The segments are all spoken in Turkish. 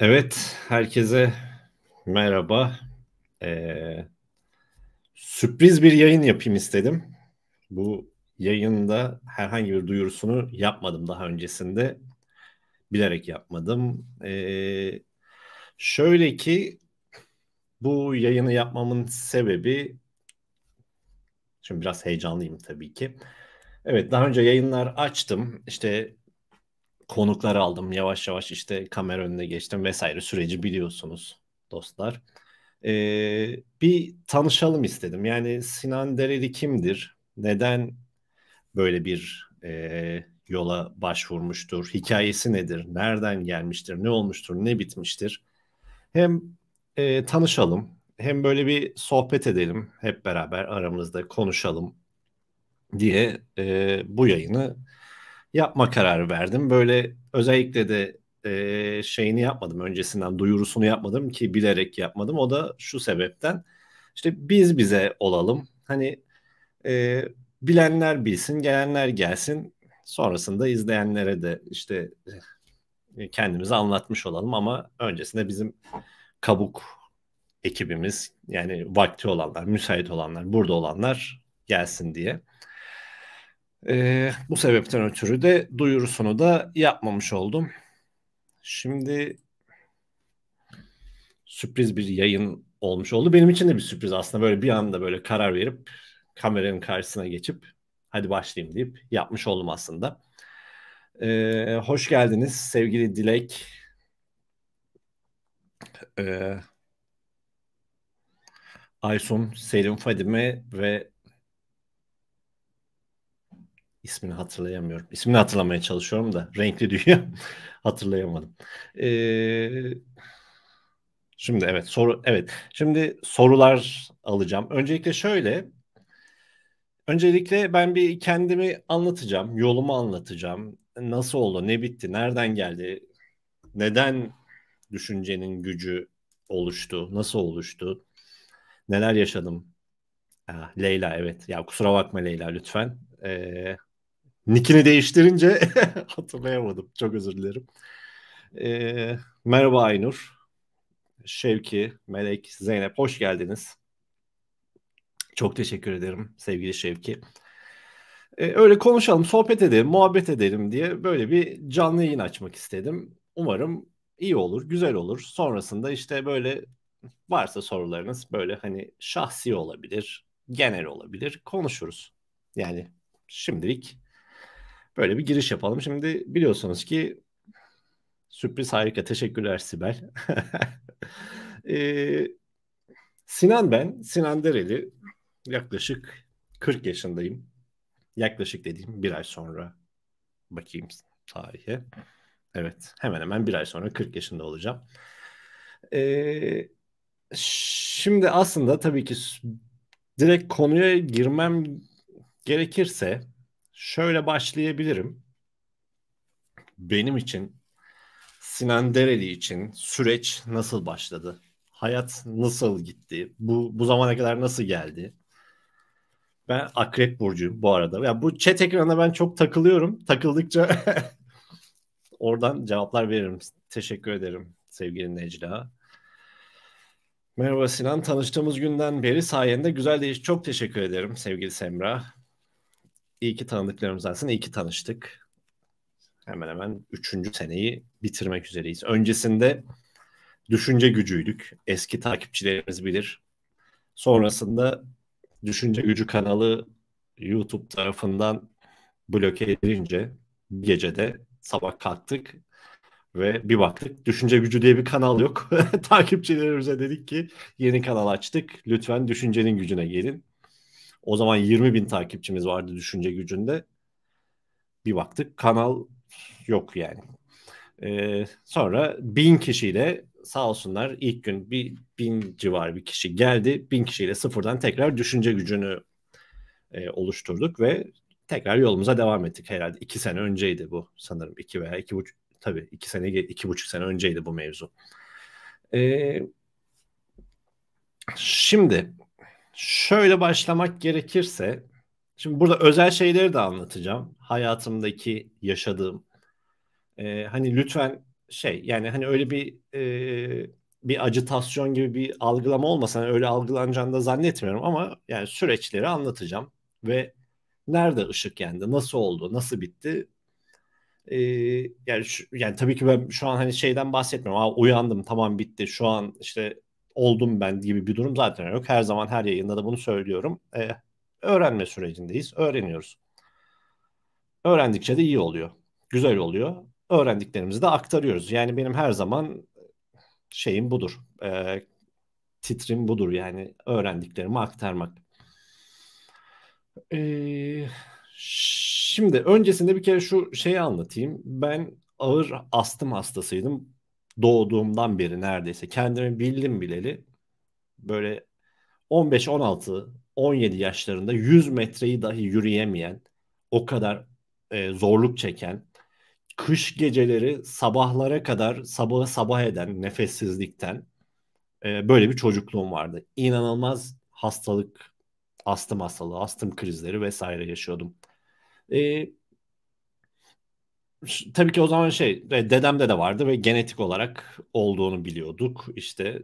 Evet, herkese merhaba. Ee, sürpriz bir yayın yapayım istedim. Bu yayında herhangi bir duyurusunu yapmadım daha öncesinde. Bilerek yapmadım. Ee, şöyle ki bu yayını yapmamın sebebi şimdi biraz heyecanlıyım tabii ki. Evet daha önce yayınlar açtım. İşte konuklar aldım. Yavaş yavaş işte kamera önüne geçtim vesaire süreci biliyorsunuz dostlar. Ee, bir tanışalım istedim. Yani Sinan Dereli kimdir? Neden böyle bir e, yola başvurmuştur? Hikayesi nedir? Nereden gelmiştir? Ne olmuştur? Ne bitmiştir? Hem e, tanışalım hem böyle bir sohbet edelim. Hep beraber aramızda konuşalım diye e, bu yayını yapma kararı verdim. Böyle özellikle de e, şeyini yapmadım öncesinden duyurusunu yapmadım ki bilerek yapmadım. O da şu sebepten işte biz bize olalım. Hani e, bilenler bilsin, gelenler gelsin. Sonrasında izleyenlere de işte e, kendimizi anlatmış olalım ama öncesinde bizim kabuk ekibimiz yani vakti olanlar, müsait olanlar, burada olanlar gelsin diye. Ee, bu sebepten ötürü de duyurusunu da yapmamış oldum. Şimdi sürpriz bir yayın olmuş oldu. Benim için de bir sürpriz aslında böyle bir anda böyle karar verip kameranın karşısına geçip hadi başlayayım deyip yapmış oldum aslında. Ee, hoş geldiniz sevgili Dilek. Ee, Aysun, Selim Fadime ve ismini hatırlayamıyorum. İsmini hatırlamaya çalışıyorum da renkli dünya hatırlayamadım. Ee, şimdi evet soru evet. Şimdi sorular alacağım. Öncelikle şöyle Öncelikle ben bir kendimi anlatacağım, yolumu anlatacağım. Nasıl oldu, ne bitti, nereden geldi, neden düşüncenin gücü oluştu, nasıl oluştu, neler yaşadım. Ha, ah, Leyla evet, ya kusura bakma Leyla lütfen. Ee, Nick'ini değiştirince hatırlayamadım. Çok özür dilerim. Ee, merhaba Aynur. Şevki, Melek, Zeynep hoş geldiniz. Çok teşekkür ederim sevgili Şevki. Ee, öyle konuşalım, sohbet edelim, muhabbet edelim diye böyle bir canlı yayın açmak istedim. Umarım iyi olur, güzel olur. Sonrasında işte böyle varsa sorularınız böyle hani şahsi olabilir, genel olabilir konuşuruz. Yani şimdilik Böyle bir giriş yapalım. Şimdi biliyorsunuz ki sürpriz harika. Teşekkürler Sibel. ee, Sinan ben. Sinan Dereli. Yaklaşık 40 yaşındayım. Yaklaşık dediğim bir ay sonra bakayım tarihe. Evet hemen hemen bir ay sonra 40 yaşında olacağım. Ee, şimdi aslında tabii ki direkt konuya girmem gerekirse şöyle başlayabilirim. Benim için Sinan Dereli için süreç nasıl başladı? Hayat nasıl gitti? Bu bu zamana kadar nasıl geldi? Ben akrep burcuyum bu arada. Ya yani bu chat ekranına ben çok takılıyorum. Takıldıkça oradan cevaplar veririm. Teşekkür ederim sevgili Necla. Merhaba Sinan. Tanıştığımız günden beri sayende güzel değiş. Çok teşekkür ederim sevgili Semra iyi ki tanıdıklarımızdansın. İyi ki tanıştık. Hemen hemen üçüncü seneyi bitirmek üzereyiz. Öncesinde düşünce gücüydük. Eski takipçilerimiz bilir. Sonrasında Düşünce Gücü kanalı YouTube tarafından bloke edilince bir gecede sabah kalktık ve bir baktık Düşünce Gücü diye bir kanal yok. Takipçilerimize dedik ki yeni kanal açtık. Lütfen düşüncenin gücüne gelin. O zaman 20 bin takipçimiz vardı düşünce gücünde. Bir baktık kanal yok yani. Ee, sonra bin kişiyle sağ olsunlar ilk gün bir bin civar bir kişi geldi. Bin kişiyle sıfırdan tekrar düşünce gücünü e, oluşturduk ve tekrar yolumuza devam ettik herhalde. iki sene önceydi bu sanırım. iki veya iki buçuk tabii iki sene iki buçuk sene önceydi bu mevzu. Ee, şimdi Şöyle başlamak gerekirse şimdi burada özel şeyleri de anlatacağım. Hayatımdaki yaşadığım e, hani lütfen şey yani hani öyle bir e, bir acıtasyon gibi bir algılama olmasa hani öyle algılanacağını da zannetmiyorum ama yani süreçleri anlatacağım ve nerede ışık yendi, nasıl oldu, nasıl bitti ee, yani şu, yani tabii ki ben şu an hani şeyden bahsetmiyorum. Aa, uyandım tamam bitti. Şu an işte oldum ben gibi bir durum zaten yok. Her zaman her yayında da bunu söylüyorum. E, öğrenme sürecindeyiz. Öğreniyoruz. Öğrendikçe de iyi oluyor. Güzel oluyor. Öğrendiklerimizi de aktarıyoruz. Yani benim her zaman şeyim budur. E, titrim budur yani öğrendiklerimi aktarmak. E, şimdi öncesinde bir kere şu şeyi anlatayım. Ben ağır astım hastasıydım doğduğumdan beri neredeyse kendimi bildim bileli böyle 15 16 17 yaşlarında 100 metreyi dahi yürüyemeyen, o kadar e, zorluk çeken, kış geceleri sabahlara kadar sabahı sabah eden nefessizlikten e, böyle bir çocukluğum vardı. İnanılmaz hastalık, astım hastalığı, astım krizleri vesaire yaşıyordum. E, tabii ki o zaman şey e, dedemde de vardı ve genetik olarak olduğunu biliyorduk. İşte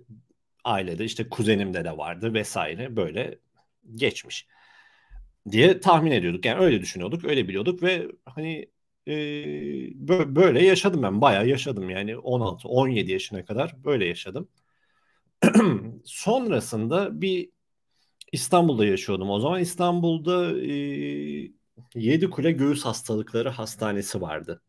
ailede işte kuzenimde de vardı vesaire böyle geçmiş diye tahmin ediyorduk. Yani öyle düşünüyorduk, öyle biliyorduk ve hani e, böyle yaşadım ben. Bayağı yaşadım yani 16, 17 yaşına kadar böyle yaşadım. Sonrasında bir İstanbul'da yaşıyordum. O zaman İstanbul'da e, kule Göğüs Hastalıkları Hastanesi vardı.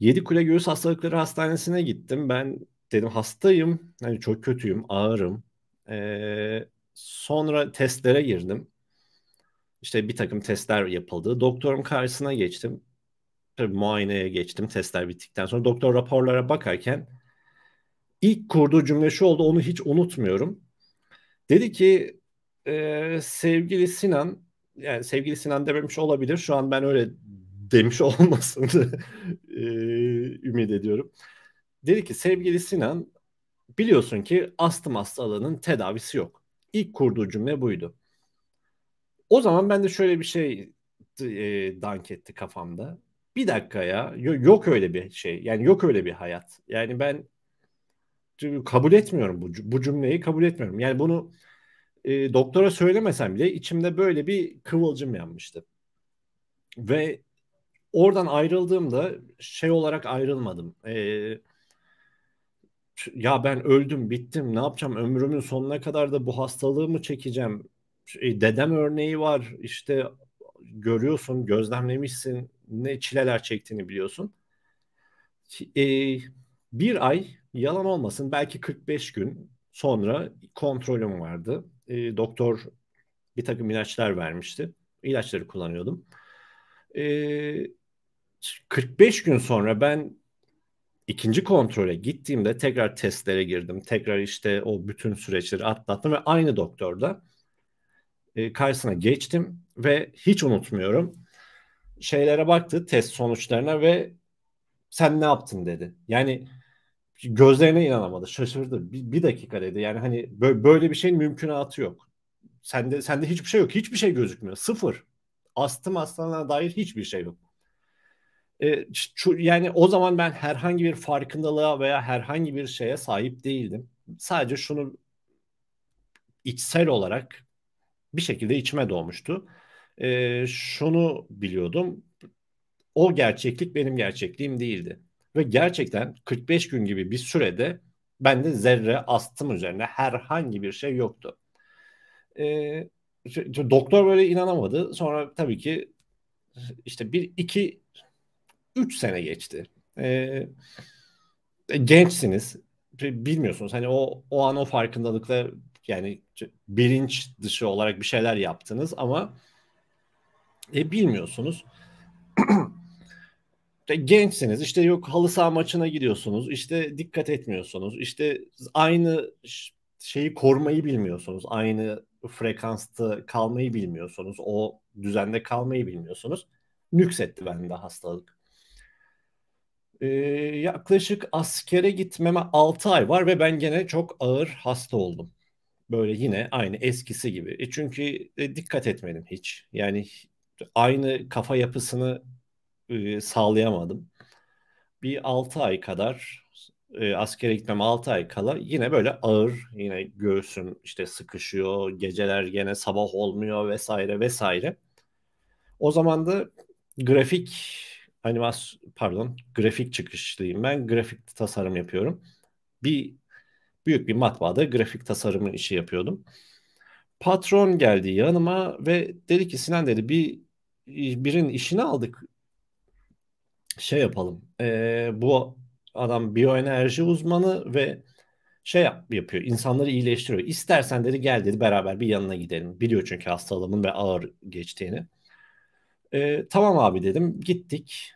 Yedi Kule Göğüs Hastalıkları Hastanesi'ne gittim. Ben dedim hastayım. Hani çok kötüyüm, ağırım. Ee, sonra testlere girdim. İşte bir takım testler yapıldı. Doktorum karşısına geçtim. Tabii muayeneye geçtim testler bittikten sonra. Doktor raporlara bakarken ilk kurduğu cümle şu oldu. Onu hiç unutmuyorum. Dedi ki e, sevgili Sinan yani sevgili Sinan dememiş olabilir. Şu an ben öyle demiş olmasın e, ümit ediyorum. Dedi ki sevgili Sinan biliyorsun ki astım hastalığının tedavisi yok. İlk kurduğu cümle buydu. O zaman ben de şöyle bir şey e, dank etti kafamda. Bir dakika ya yok öyle bir şey yani yok öyle bir hayat. Yani ben kabul etmiyorum bu, bu cümleyi kabul etmiyorum. Yani bunu e, doktora söylemesem bile içimde böyle bir kıvılcım yanmıştı. Ve oradan ayrıldığımda şey olarak ayrılmadım. Eee ya ben öldüm bittim ne yapacağım ömrümün sonuna kadar da bu hastalığı mı çekeceğim e, dedem örneği var işte görüyorsun gözlemlemişsin ne çileler çektiğini biliyorsun e, bir ay yalan olmasın belki 45 gün sonra kontrolüm vardı e, doktor bir takım ilaçlar vermişti ilaçları kullanıyordum e, 45 gün sonra ben ikinci kontrole gittiğimde tekrar testlere girdim. Tekrar işte o bütün süreçleri atlattım ve aynı doktorda e, karşısına geçtim ve hiç unutmuyorum. Şeylere baktı test sonuçlarına ve sen ne yaptın dedi. Yani gözlerine inanamadı, şaşırdı. Bir, bir dakika dedi. Yani hani böyle, böyle bir şeyin mümkünatı yok. Sende sende hiçbir şey yok. Hiçbir şey gözükmüyor. Sıfır. Astım aslanlara dair hiçbir şey yok yani o zaman ben herhangi bir farkındalığa veya herhangi bir şeye sahip değildim. Sadece şunu içsel olarak bir şekilde içime doğmuştu. E, şunu biliyordum. O gerçeklik benim gerçekliğim değildi. Ve gerçekten 45 gün gibi bir sürede bende zerre astım üzerine herhangi bir şey yoktu. E, doktor böyle inanamadı. Sonra tabii ki işte bir iki 3 sene geçti. Ee, e, gençsiniz. Bilmiyorsunuz. Hani o, o an o farkındalıkla yani bilinç dışı olarak bir şeyler yaptınız ama e, bilmiyorsunuz. gençsiniz işte yok halı saha maçına gidiyorsunuz işte dikkat etmiyorsunuz işte aynı şeyi korumayı bilmiyorsunuz aynı frekansta kalmayı bilmiyorsunuz o düzende kalmayı bilmiyorsunuz nüksetti bende hastalık. Ee, yaklaşık askere gitmeme 6 ay var ve ben gene çok ağır hasta oldum. Böyle yine aynı eskisi gibi. E çünkü e, dikkat etmedim hiç. Yani aynı kafa yapısını e, sağlayamadım. Bir 6 ay kadar e, askere gitmem 6 ay kala yine böyle ağır yine göğsüm işte sıkışıyor geceler gene sabah olmuyor vesaire vesaire. O zaman da grafik animas pardon grafik çıkışlıyım ben. Grafik tasarım yapıyorum. Bir büyük bir matbaada grafik tasarımı işi yapıyordum. Patron geldi yanıma ve dedi ki Sinan dedi bir birin işini aldık. Şey yapalım. E, bu adam biyoenerji uzmanı ve şey yap, yapıyor. İnsanları iyileştiriyor. İstersen dedi gel dedi beraber bir yanına gidelim. Biliyor çünkü hastalığımın ve ağır geçtiğini. E, tamam abi dedim. Gittik.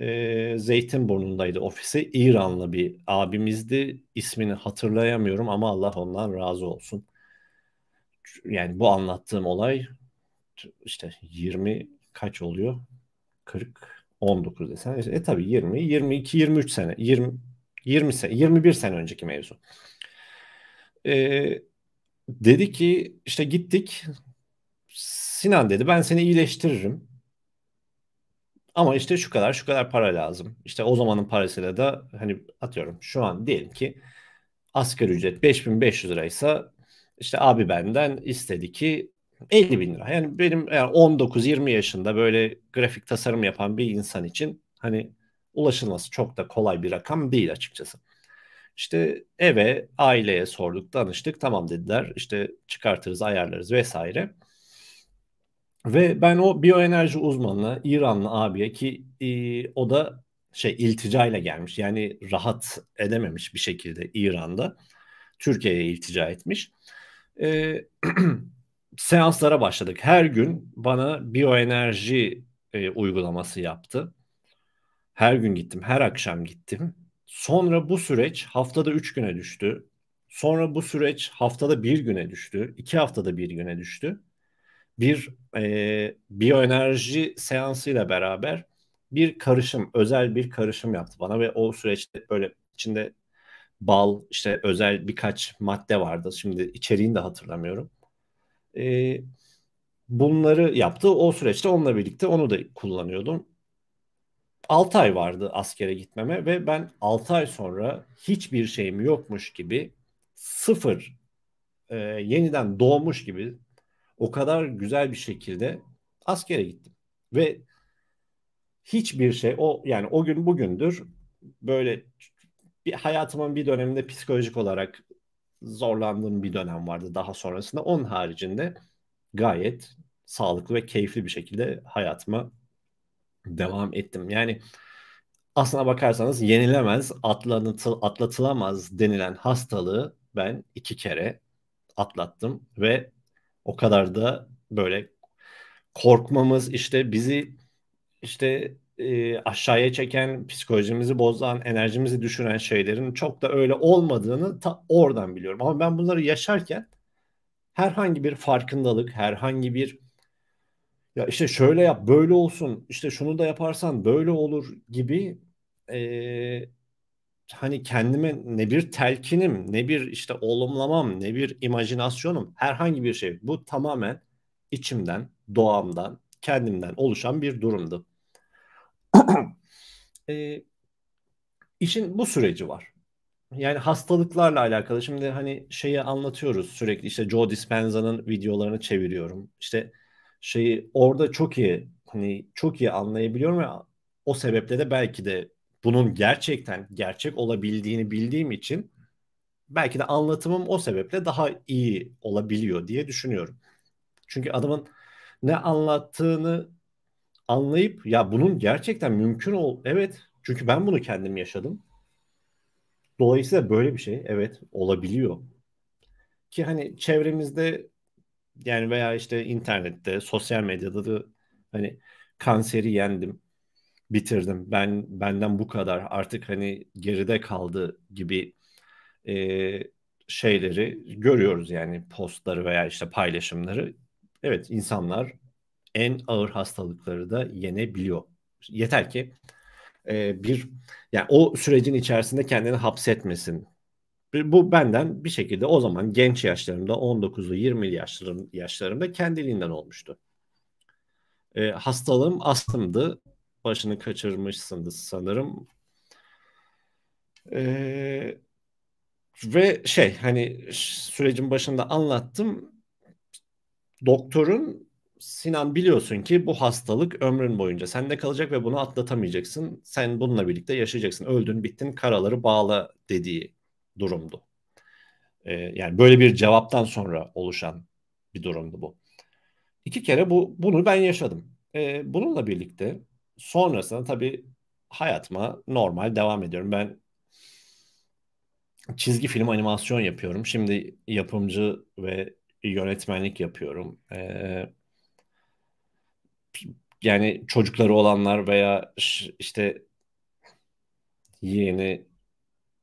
E, Zeytinburnu'ndaydı ofisi. İranlı bir abimizdi. İsmini hatırlayamıyorum ama Allah ondan razı olsun. Yani bu anlattığım olay işte 20 kaç oluyor? 40 19 desen. E tabi 20, 22, 23 sene, 20 20 sene, 21 sene önceki mevzu. E, dedi ki işte gittik Sinan dedi ben seni iyileştiririm. Ama işte şu kadar şu kadar para lazım. İşte o zamanın parasıyla da hani atıyorum şu an diyelim ki asgari ücret 5500 liraysa işte abi benden istedi ki 50 bin lira. Yani benim yani 19-20 yaşında böyle grafik tasarım yapan bir insan için hani ulaşılması çok da kolay bir rakam değil açıkçası. İşte eve, aileye sorduk, danıştık. Tamam dediler. İşte çıkartırız, ayarlarız vesaire. Ve ben o biyoenerji uzmanına, İranlı abiye ki e, o da şey ilticayla gelmiş. Yani rahat edememiş bir şekilde İran'da. Türkiye'ye iltica etmiş. E, seanslara başladık. Her gün bana biyoenerji e, uygulaması yaptı. Her gün gittim, her akşam gittim. Sonra bu süreç haftada 3 güne düştü. Sonra bu süreç haftada bir güne düştü. iki haftada bir güne düştü bir e, biyoenerji seansıyla beraber bir karışım, özel bir karışım yaptı bana ve o süreçte böyle içinde bal, işte özel birkaç madde vardı. Şimdi içeriğini de hatırlamıyorum. E, bunları yaptı. O süreçte onunla birlikte onu da kullanıyordum. 6 ay vardı askere gitmeme ve ben 6 ay sonra hiçbir şeyim yokmuş gibi sıfır e, yeniden doğmuş gibi o kadar güzel bir şekilde askere gittim. Ve hiçbir şey o yani o gün bugündür böyle bir hayatımın bir döneminde psikolojik olarak zorlandığım bir dönem vardı daha sonrasında. Onun haricinde gayet sağlıklı ve keyifli bir şekilde hayatıma devam ettim. Yani aslına bakarsanız yenilemez, atlanıtı, atlatılamaz denilen hastalığı ben iki kere atlattım ve o kadar da böyle korkmamız işte bizi işte e, aşağıya çeken, psikolojimizi bozan, enerjimizi düşüren şeylerin çok da öyle olmadığını ta oradan biliyorum. Ama ben bunları yaşarken herhangi bir farkındalık, herhangi bir ya işte şöyle yap, böyle olsun, işte şunu da yaparsan böyle olur gibi e, hani kendime ne bir telkinim, ne bir işte olumlamam, ne bir imajinasyonum, herhangi bir şey. Bu tamamen içimden, doğamdan, kendimden oluşan bir durumdu. e, işin bu süreci var. Yani hastalıklarla alakalı. Şimdi hani şeyi anlatıyoruz sürekli İşte Joe Dispenza'nın videolarını çeviriyorum. İşte şeyi orada çok iyi hani çok iyi anlayabiliyorum ya o sebeple de belki de bunun gerçekten gerçek olabildiğini bildiğim için belki de anlatımım o sebeple daha iyi olabiliyor diye düşünüyorum. Çünkü adamın ne anlattığını anlayıp ya bunun gerçekten mümkün ol evet çünkü ben bunu kendim yaşadım. Dolayısıyla böyle bir şey evet olabiliyor. Ki hani çevremizde yani veya işte internette, sosyal medyada da hani kanseri yendim, bitirdim. Ben benden bu kadar artık hani geride kaldı gibi e, şeyleri görüyoruz yani postları veya işte paylaşımları. Evet insanlar en ağır hastalıkları da yenebiliyor. Yeter ki e, bir yani o sürecin içerisinde kendini hapsetmesin. Bu benden bir şekilde o zaman genç yaşlarımda 19'lu 20'li yaşlarım, yaşlarımda kendiliğinden olmuştu. E, hastalığım astımdı başını kaçırmışsınız sanırım. Ee, ve şey hani sürecin başında anlattım. Doktorun Sinan biliyorsun ki bu hastalık ömrün boyunca sende kalacak ve bunu atlatamayacaksın. Sen bununla birlikte yaşayacaksın. Öldün bittin karaları bağla dediği durumdu. Ee, yani böyle bir cevaptan sonra oluşan bir durumdu bu. İki kere bu bunu ben yaşadım. Ee, bununla birlikte sonrasında tabii hayatıma normal devam ediyorum. Ben çizgi film animasyon yapıyorum. Şimdi yapımcı ve yönetmenlik yapıyorum. Ee, yani çocukları olanlar veya işte yeğeni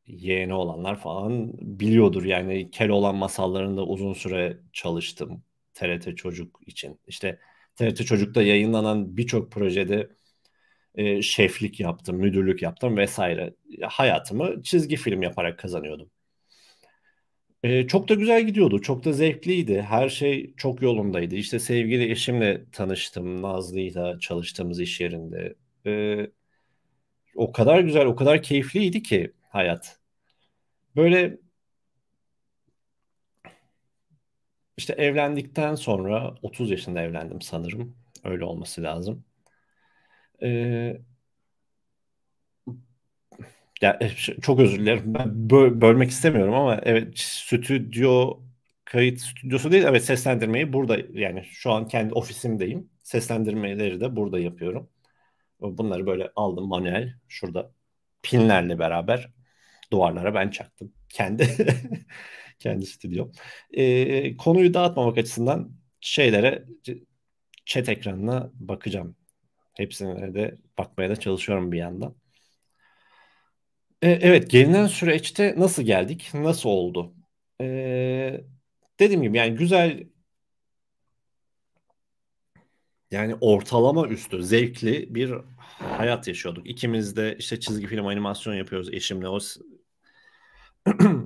yeğeni olanlar falan biliyordur. Yani Keloğlan masallarında uzun süre çalıştım TRT Çocuk için. İşte TRT Çocuk'ta yayınlanan birçok projede e, şeflik yaptım, müdürlük yaptım vesaire. Hayatımı çizgi film yaparak kazanıyordum. E, çok da güzel gidiyordu, çok da zevkliydi. Her şey çok yolundaydı. İşte sevgili eşimle tanıştım, Nazlı'yla çalıştığımız iş yerinde. E, o kadar güzel, o kadar keyifliydi ki hayat. Böyle işte evlendikten sonra 30 yaşında evlendim sanırım. Öyle olması lazım. Ee, ya e, çok özür dilerim. Ben bö- bölmek istemiyorum ama evet stüdyo kayıt stüdyosu değil. Evet seslendirmeyi burada yani şu an kendi ofisimdeyim. Seslendirmeleri de burada yapıyorum. Bunları böyle aldım manuel şurada pinlerle beraber duvarlara ben çaktım. Kendi kendi stüdyom. Ee, konuyu dağıtmamak açısından şeylere chat ekranına bakacağım Hepsine de bakmaya da çalışıyorum bir yandan. E, evet gelinen süreçte nasıl geldik? Nasıl oldu? E, dediğim gibi yani güzel yani ortalama üstü zevkli bir hayat yaşıyorduk. İkimiz de işte çizgi film animasyon yapıyoruz eşimle. O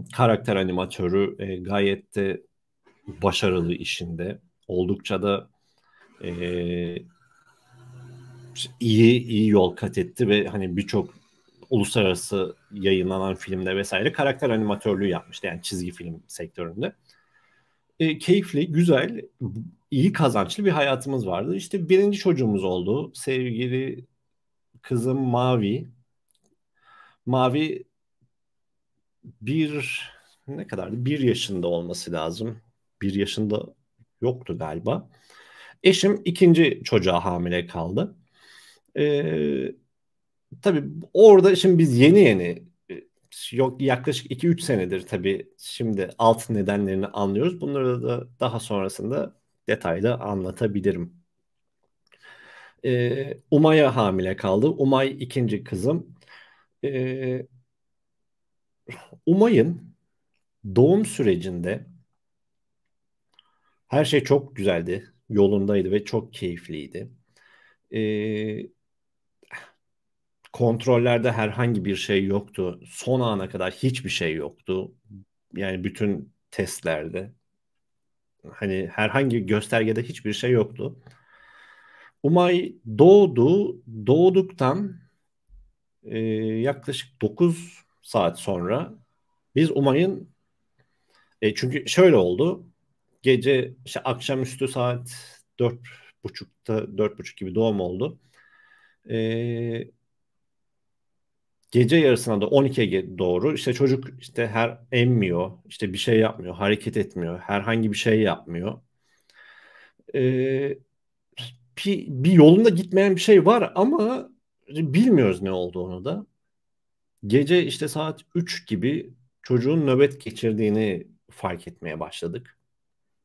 karakter animatörü e, gayet de başarılı işinde. Oldukça da e, iyi iyi yol kat etti ve hani birçok uluslararası yayınlanan filmde vesaire karakter animatörlüğü yapmıştı yani çizgi film sektöründe. E, keyifli, güzel, iyi kazançlı bir hayatımız vardı. İşte birinci çocuğumuz oldu. Sevgili kızım Mavi. Mavi bir ne kadardı? Bir yaşında olması lazım. Bir yaşında yoktu galiba. Eşim ikinci çocuğa hamile kaldı. Ee, tabii orada şimdi biz yeni yeni e, yok yaklaşık 2-3 senedir tabii şimdi alt nedenlerini anlıyoruz. Bunları da daha sonrasında detaylı anlatabilirim. Ee, Umay'a hamile kaldı. Umay ikinci kızım. Ee, Umay'ın doğum sürecinde her şey çok güzeldi. Yolundaydı ve çok keyifliydi. Ee, kontrollerde herhangi bir şey yoktu. Son ana kadar hiçbir şey yoktu. Yani bütün testlerde hani herhangi göstergede hiçbir şey yoktu. Umay doğdu. Doğduktan e, yaklaşık 9 saat sonra biz Umay'ın e, çünkü şöyle oldu. Gece işte akşamüstü saat dört buçukta dört buçuk gibi doğum oldu. E, gece yarısına da 12'ye doğru işte çocuk işte her emmiyor, işte bir şey yapmıyor, hareket etmiyor, herhangi bir şey yapmıyor. Ee, bir, bir yolunda gitmeyen bir şey var ama bilmiyoruz ne olduğunu da. Gece işte saat 3 gibi çocuğun nöbet geçirdiğini fark etmeye başladık.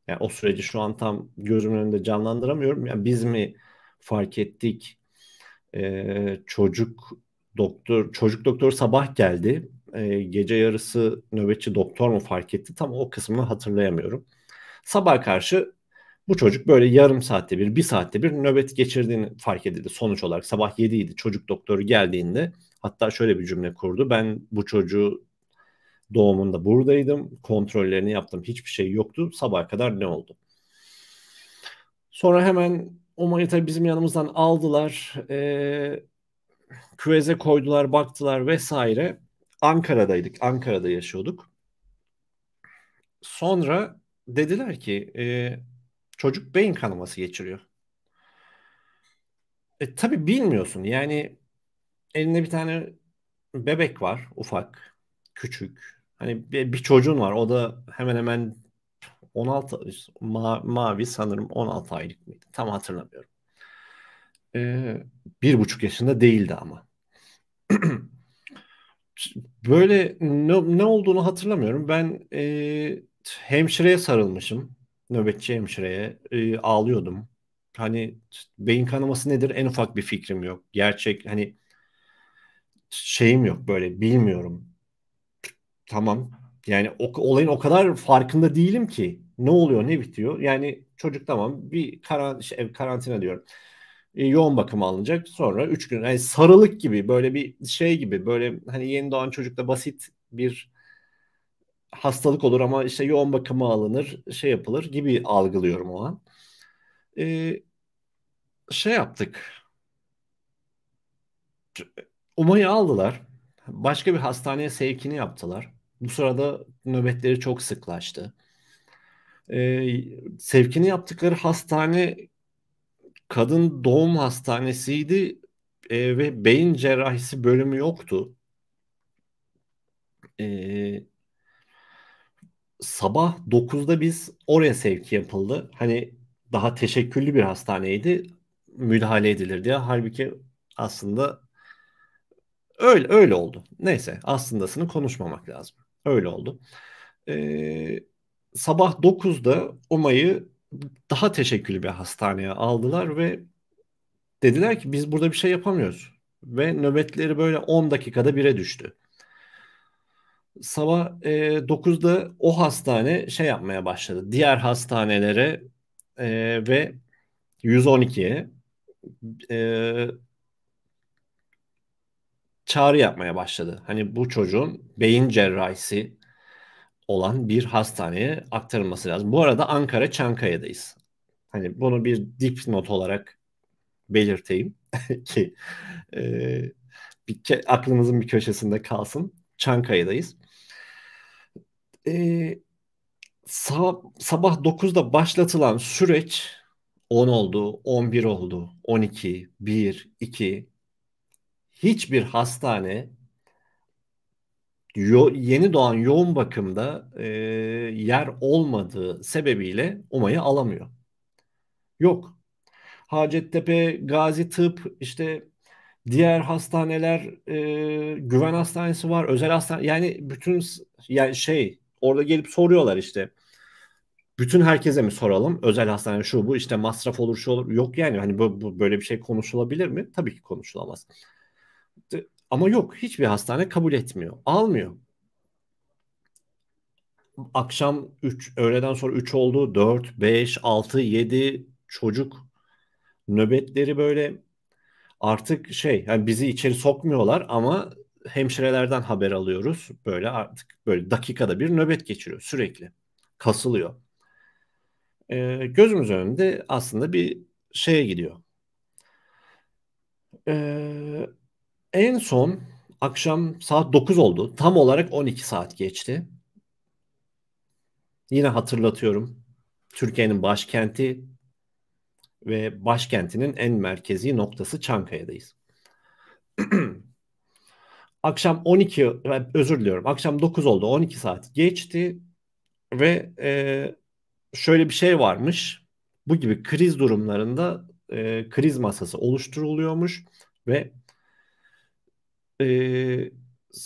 Yani o süreci şu an tam gözümün önünde canlandıramıyorum. Yani biz mi fark ettik? Ee, çocuk doktor çocuk doktor sabah geldi. E, gece yarısı nöbetçi doktor mu fark etti? Tam o kısmını hatırlayamıyorum. Sabah karşı bu çocuk böyle yarım saatte bir, bir saatte bir nöbet geçirdiğini fark edildi sonuç olarak. Sabah 7 idi çocuk doktoru geldiğinde hatta şöyle bir cümle kurdu. Ben bu çocuğu doğumunda buradaydım. Kontrollerini yaptım. Hiçbir şey yoktu. Sabah kadar ne oldu? Sonra hemen o manitayı bizim yanımızdan aldılar. Ee, küveze koydular, baktılar vesaire. Ankara'daydık, Ankara'da yaşıyorduk. Sonra dediler ki e, çocuk beyin kanaması geçiriyor. E, tabii bilmiyorsun yani elinde bir tane bebek var ufak, küçük. Hani bir, bir çocuğun var o da hemen hemen 16 ma, mavi sanırım 16 aylık mıydı tam hatırlamıyorum. Ee, bir buçuk yaşında değildi ama. Böyle ne, ne olduğunu hatırlamıyorum. Ben e, hemşireye sarılmışım. Nöbetçi hemşireye. E, ağlıyordum. Hani beyin kanaması nedir en ufak bir fikrim yok. Gerçek hani şeyim yok böyle bilmiyorum. Tamam. Yani o, olayın o kadar farkında değilim ki ne oluyor ne bitiyor. Yani çocuk tamam bir karan, şey, karantina diyorum e, yoğun bakıma alınacak. Sonra 3 gün yani sarılık gibi böyle bir şey gibi böyle hani yeni doğan çocukta basit bir hastalık olur ama işte yoğun bakıma alınır şey yapılır gibi algılıyorum o an. E, şey yaptık. Umay'ı aldılar. Başka bir hastaneye sevkini yaptılar. Bu sırada nöbetleri çok sıklaştı. Ee, sevkini yaptıkları hastane kadın doğum hastanesiydi e, ve beyin cerrahisi bölümü yoktu. E, sabah 9'da biz oraya sevki yapıldı. Hani daha teşekküllü bir hastaneydi. Müdahale edilir diye. Halbuki aslında öyle öyle oldu. Neyse aslındasını konuşmamak lazım. Öyle oldu. Ee, sabah 9'da Oma'yı daha teşekküllü bir hastaneye aldılar ve dediler ki biz burada bir şey yapamıyoruz. Ve nöbetleri böyle 10 dakikada bire düştü. Sabah e, 9'da o hastane şey yapmaya başladı. Diğer hastanelere e, ve 112'ye e, çağrı yapmaya başladı. Hani bu çocuğun beyin cerrahisi olan bir hastaneye aktarılması lazım. Bu arada Ankara Çankaya'dayız. Hani bunu bir dipnot olarak belirteyim ki e, bir, aklımızın bir köşesinde kalsın. Çankaya'dayız. E, sabah, sabah 9'da başlatılan süreç 10 oldu, 11 oldu, 12, 1, 2 hiçbir hastane yo- yeni doğan yoğun bakımda e, yer olmadığı sebebiyle umayı alamıyor. Yok. Hacettepe, Gazi Tıp, işte diğer hastaneler, e, güven hastanesi var, özel hastane. Yani bütün yani şey orada gelip soruyorlar işte. Bütün herkese mi soralım? Özel hastane şu bu işte masraf olur şu olur. Yok yani hani bu, bu böyle bir şey konuşulabilir mi? Tabii ki konuşulamaz. Ama yok hiçbir hastane kabul etmiyor. Almıyor. Akşam 3, öğleden sonra 3 oldu. 4, 5, 6, 7 çocuk nöbetleri böyle artık şey yani bizi içeri sokmuyorlar ama hemşirelerden haber alıyoruz. Böyle artık böyle dakikada bir nöbet geçiriyor sürekli. Kasılıyor. Ee, gözümüz önünde aslında bir şeye gidiyor. Ee, en son akşam saat 9 oldu. Tam olarak 12 saat geçti. Yine hatırlatıyorum. Türkiye'nin başkenti ve başkentinin en merkezi noktası Çankaya'dayız. akşam 12 özür diliyorum. Akşam 9 oldu. 12 saat geçti ve e, şöyle bir şey varmış. Bu gibi kriz durumlarında e, kriz masası oluşturuluyormuş ve e,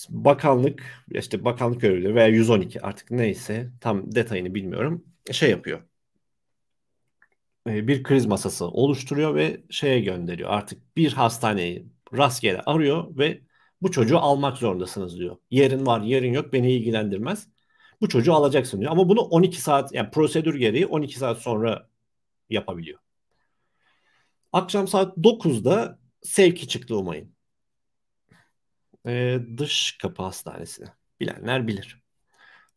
bakanlık işte bakanlık görevlileri veya 112 artık neyse tam detayını bilmiyorum şey yapıyor. E, bir kriz masası oluşturuyor ve şeye gönderiyor. Artık bir hastaneyi rastgele arıyor ve bu çocuğu almak zorundasınız diyor. Yerin var, yerin yok beni ilgilendirmez. Bu çocuğu alacaksın diyor. Ama bunu 12 saat yani prosedür gereği 12 saat sonra yapabiliyor. Akşam saat 9'da sevki çıktı Umay'ın e, dış kapı hastanesine. Bilenler bilir.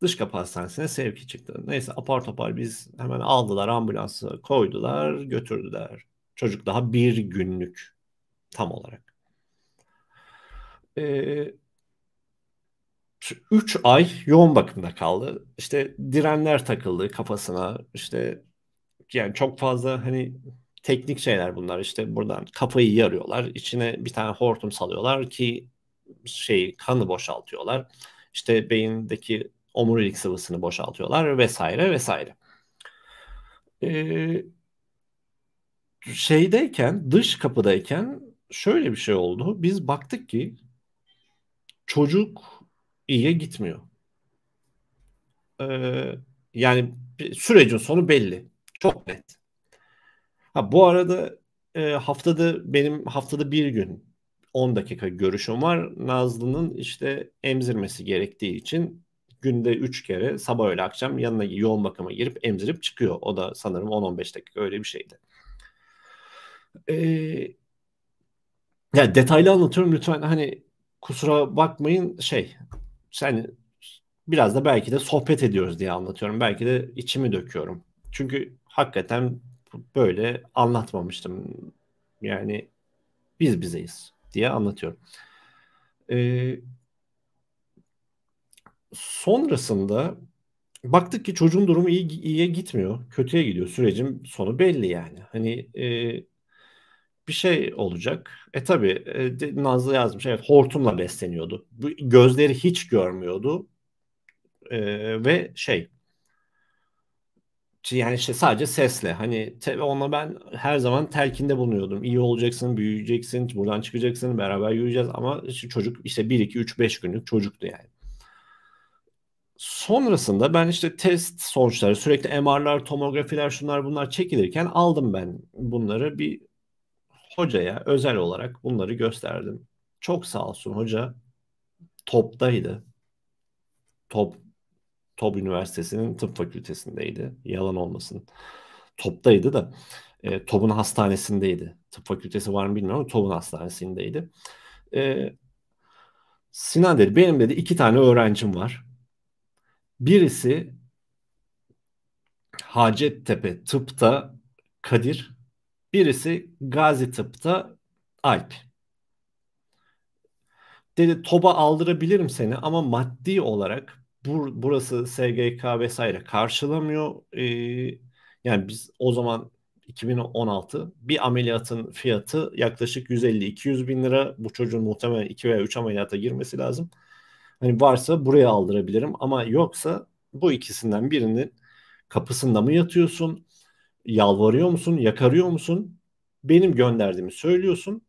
Dış kapı hastanesine sevki çıktı. Neyse apar topar biz hemen aldılar ambulansı koydular götürdüler. Çocuk daha bir günlük tam olarak. E, ee, 3 ay yoğun bakımda kaldı. İşte direnler takıldı kafasına. İşte yani çok fazla hani teknik şeyler bunlar. İşte buradan kafayı yarıyorlar. içine bir tane hortum salıyorlar ki şey kanı boşaltıyorlar. İşte beyindeki omurilik sıvısını boşaltıyorlar vesaire vesaire. Ee, şeydeyken dış kapıdayken şöyle bir şey oldu. Biz baktık ki çocuk iyiye gitmiyor. Ee, yani sürecin sonu belli. Çok net. Ha, bu arada e, haftada benim haftada bir gün 10 dakika görüşüm var. Nazlı'nın işte emzirmesi gerektiği için günde 3 kere sabah öyle akşam yanına yoğun bakıma girip emzirip çıkıyor. O da sanırım 10-15 dakika öyle bir şeydi. Ee, yani detaylı anlatıyorum lütfen hani kusura bakmayın şey sen biraz da belki de sohbet ediyoruz diye anlatıyorum. Belki de içimi döküyorum. Çünkü hakikaten böyle anlatmamıştım. Yani biz bizeyiz diye anlatıyorum. Ee, sonrasında baktık ki çocuğun durumu iyi, iyiye gitmiyor. Kötüye gidiyor. Sürecin sonu belli yani. Hani e, bir şey olacak. E tabi e, Nazlı yazmış. Evet hortumla besleniyordu. Gözleri hiç görmüyordu. E, ve şey yani işte sadece sesle hani tabii ona ben her zaman telkinde bulunuyordum. İyi olacaksın, büyüyeceksin, buradan çıkacaksın, beraber yürüyeceğiz ama işte çocuk işte 1 2 3 5 günlük çocuktu yani. Sonrasında ben işte test sonuçları sürekli MR'lar, tomografiler şunlar bunlar çekilirken aldım ben bunları bir hocaya özel olarak bunları gösterdim. Çok sağ olsun hoca toptaydı. Top Top Üniversitesi'nin tıp fakültesindeydi. Yalan olmasın. Top'taydı da e, Top'un hastanesindeydi. Tıp fakültesi var mı bilmiyorum Top'un hastanesindeydi. E, Sinan dedi benim dedi iki tane öğrencim var. Birisi Hacettepe tıpta Kadir, birisi Gazi tıpta Alp. Dedi TOB'a aldırabilirim seni ama maddi olarak bur burası SGK vesaire karşılamıyor. E, yani biz o zaman 2016 bir ameliyatın fiyatı yaklaşık 150-200 bin lira. Bu çocuğun muhtemelen 2 veya 3 ameliyata girmesi lazım. Hani varsa buraya aldırabilirim ama yoksa bu ikisinden birinin kapısında mı yatıyorsun? Yalvarıyor musun? Yakarıyor musun? Benim gönderdiğimi söylüyorsun.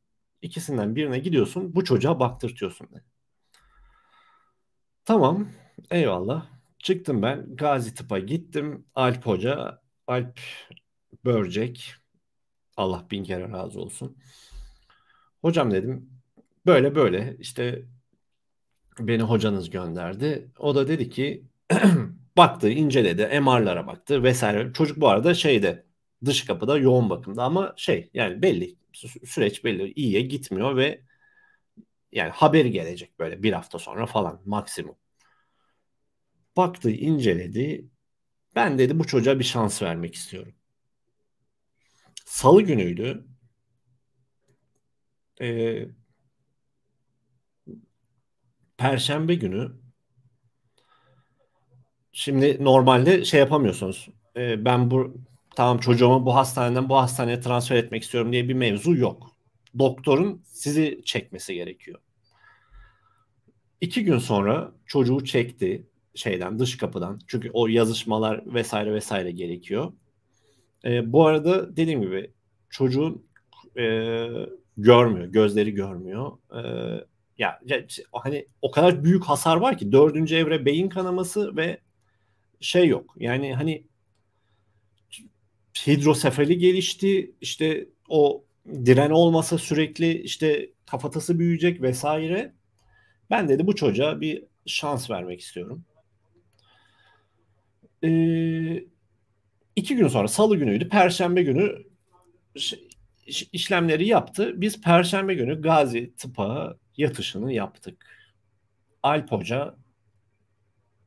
İkisinden birine gidiyorsun. Bu çocuğa baktırtıyorsun. Tamam. Eyvallah. Çıktım ben. Gazi Tıp'a gittim. Alp Hoca, Alp Börcek. Allah bin kere razı olsun. Hocam dedim böyle böyle işte beni hocanız gönderdi. O da dedi ki baktı, inceledi, MR'lara baktı vesaire. Çocuk bu arada şeyde dış kapıda yoğun bakımda ama şey yani belli süreç belli iyiye gitmiyor ve yani haberi gelecek böyle bir hafta sonra falan maksimum. Baktı, inceledi. Ben dedi bu çocuğa bir şans vermek istiyorum. Salı günüydü. Ee, Perşembe günü şimdi normalde şey yapamıyorsunuz. E, ben bu tamam çocuğumu bu hastaneden bu hastaneye transfer etmek istiyorum diye bir mevzu yok. Doktorun sizi çekmesi gerekiyor. İki gün sonra çocuğu çekti şeyden dış kapıdan. Çünkü o yazışmalar vesaire vesaire gerekiyor. E, bu arada dediğim gibi çocuğun e, görmüyor, gözleri görmüyor. E, ya, ya hani o kadar büyük hasar var ki dördüncü evre beyin kanaması ve şey yok. Yani hani hidrosefali gelişti. işte o diren olmasa sürekli işte kafatası büyüyecek vesaire. Ben dedi bu çocuğa bir şans vermek istiyorum e, iki gün sonra salı günüydü. Perşembe günü işlemleri yaptı. Biz perşembe günü Gazi Tıpa yatışını yaptık. Alp Hoca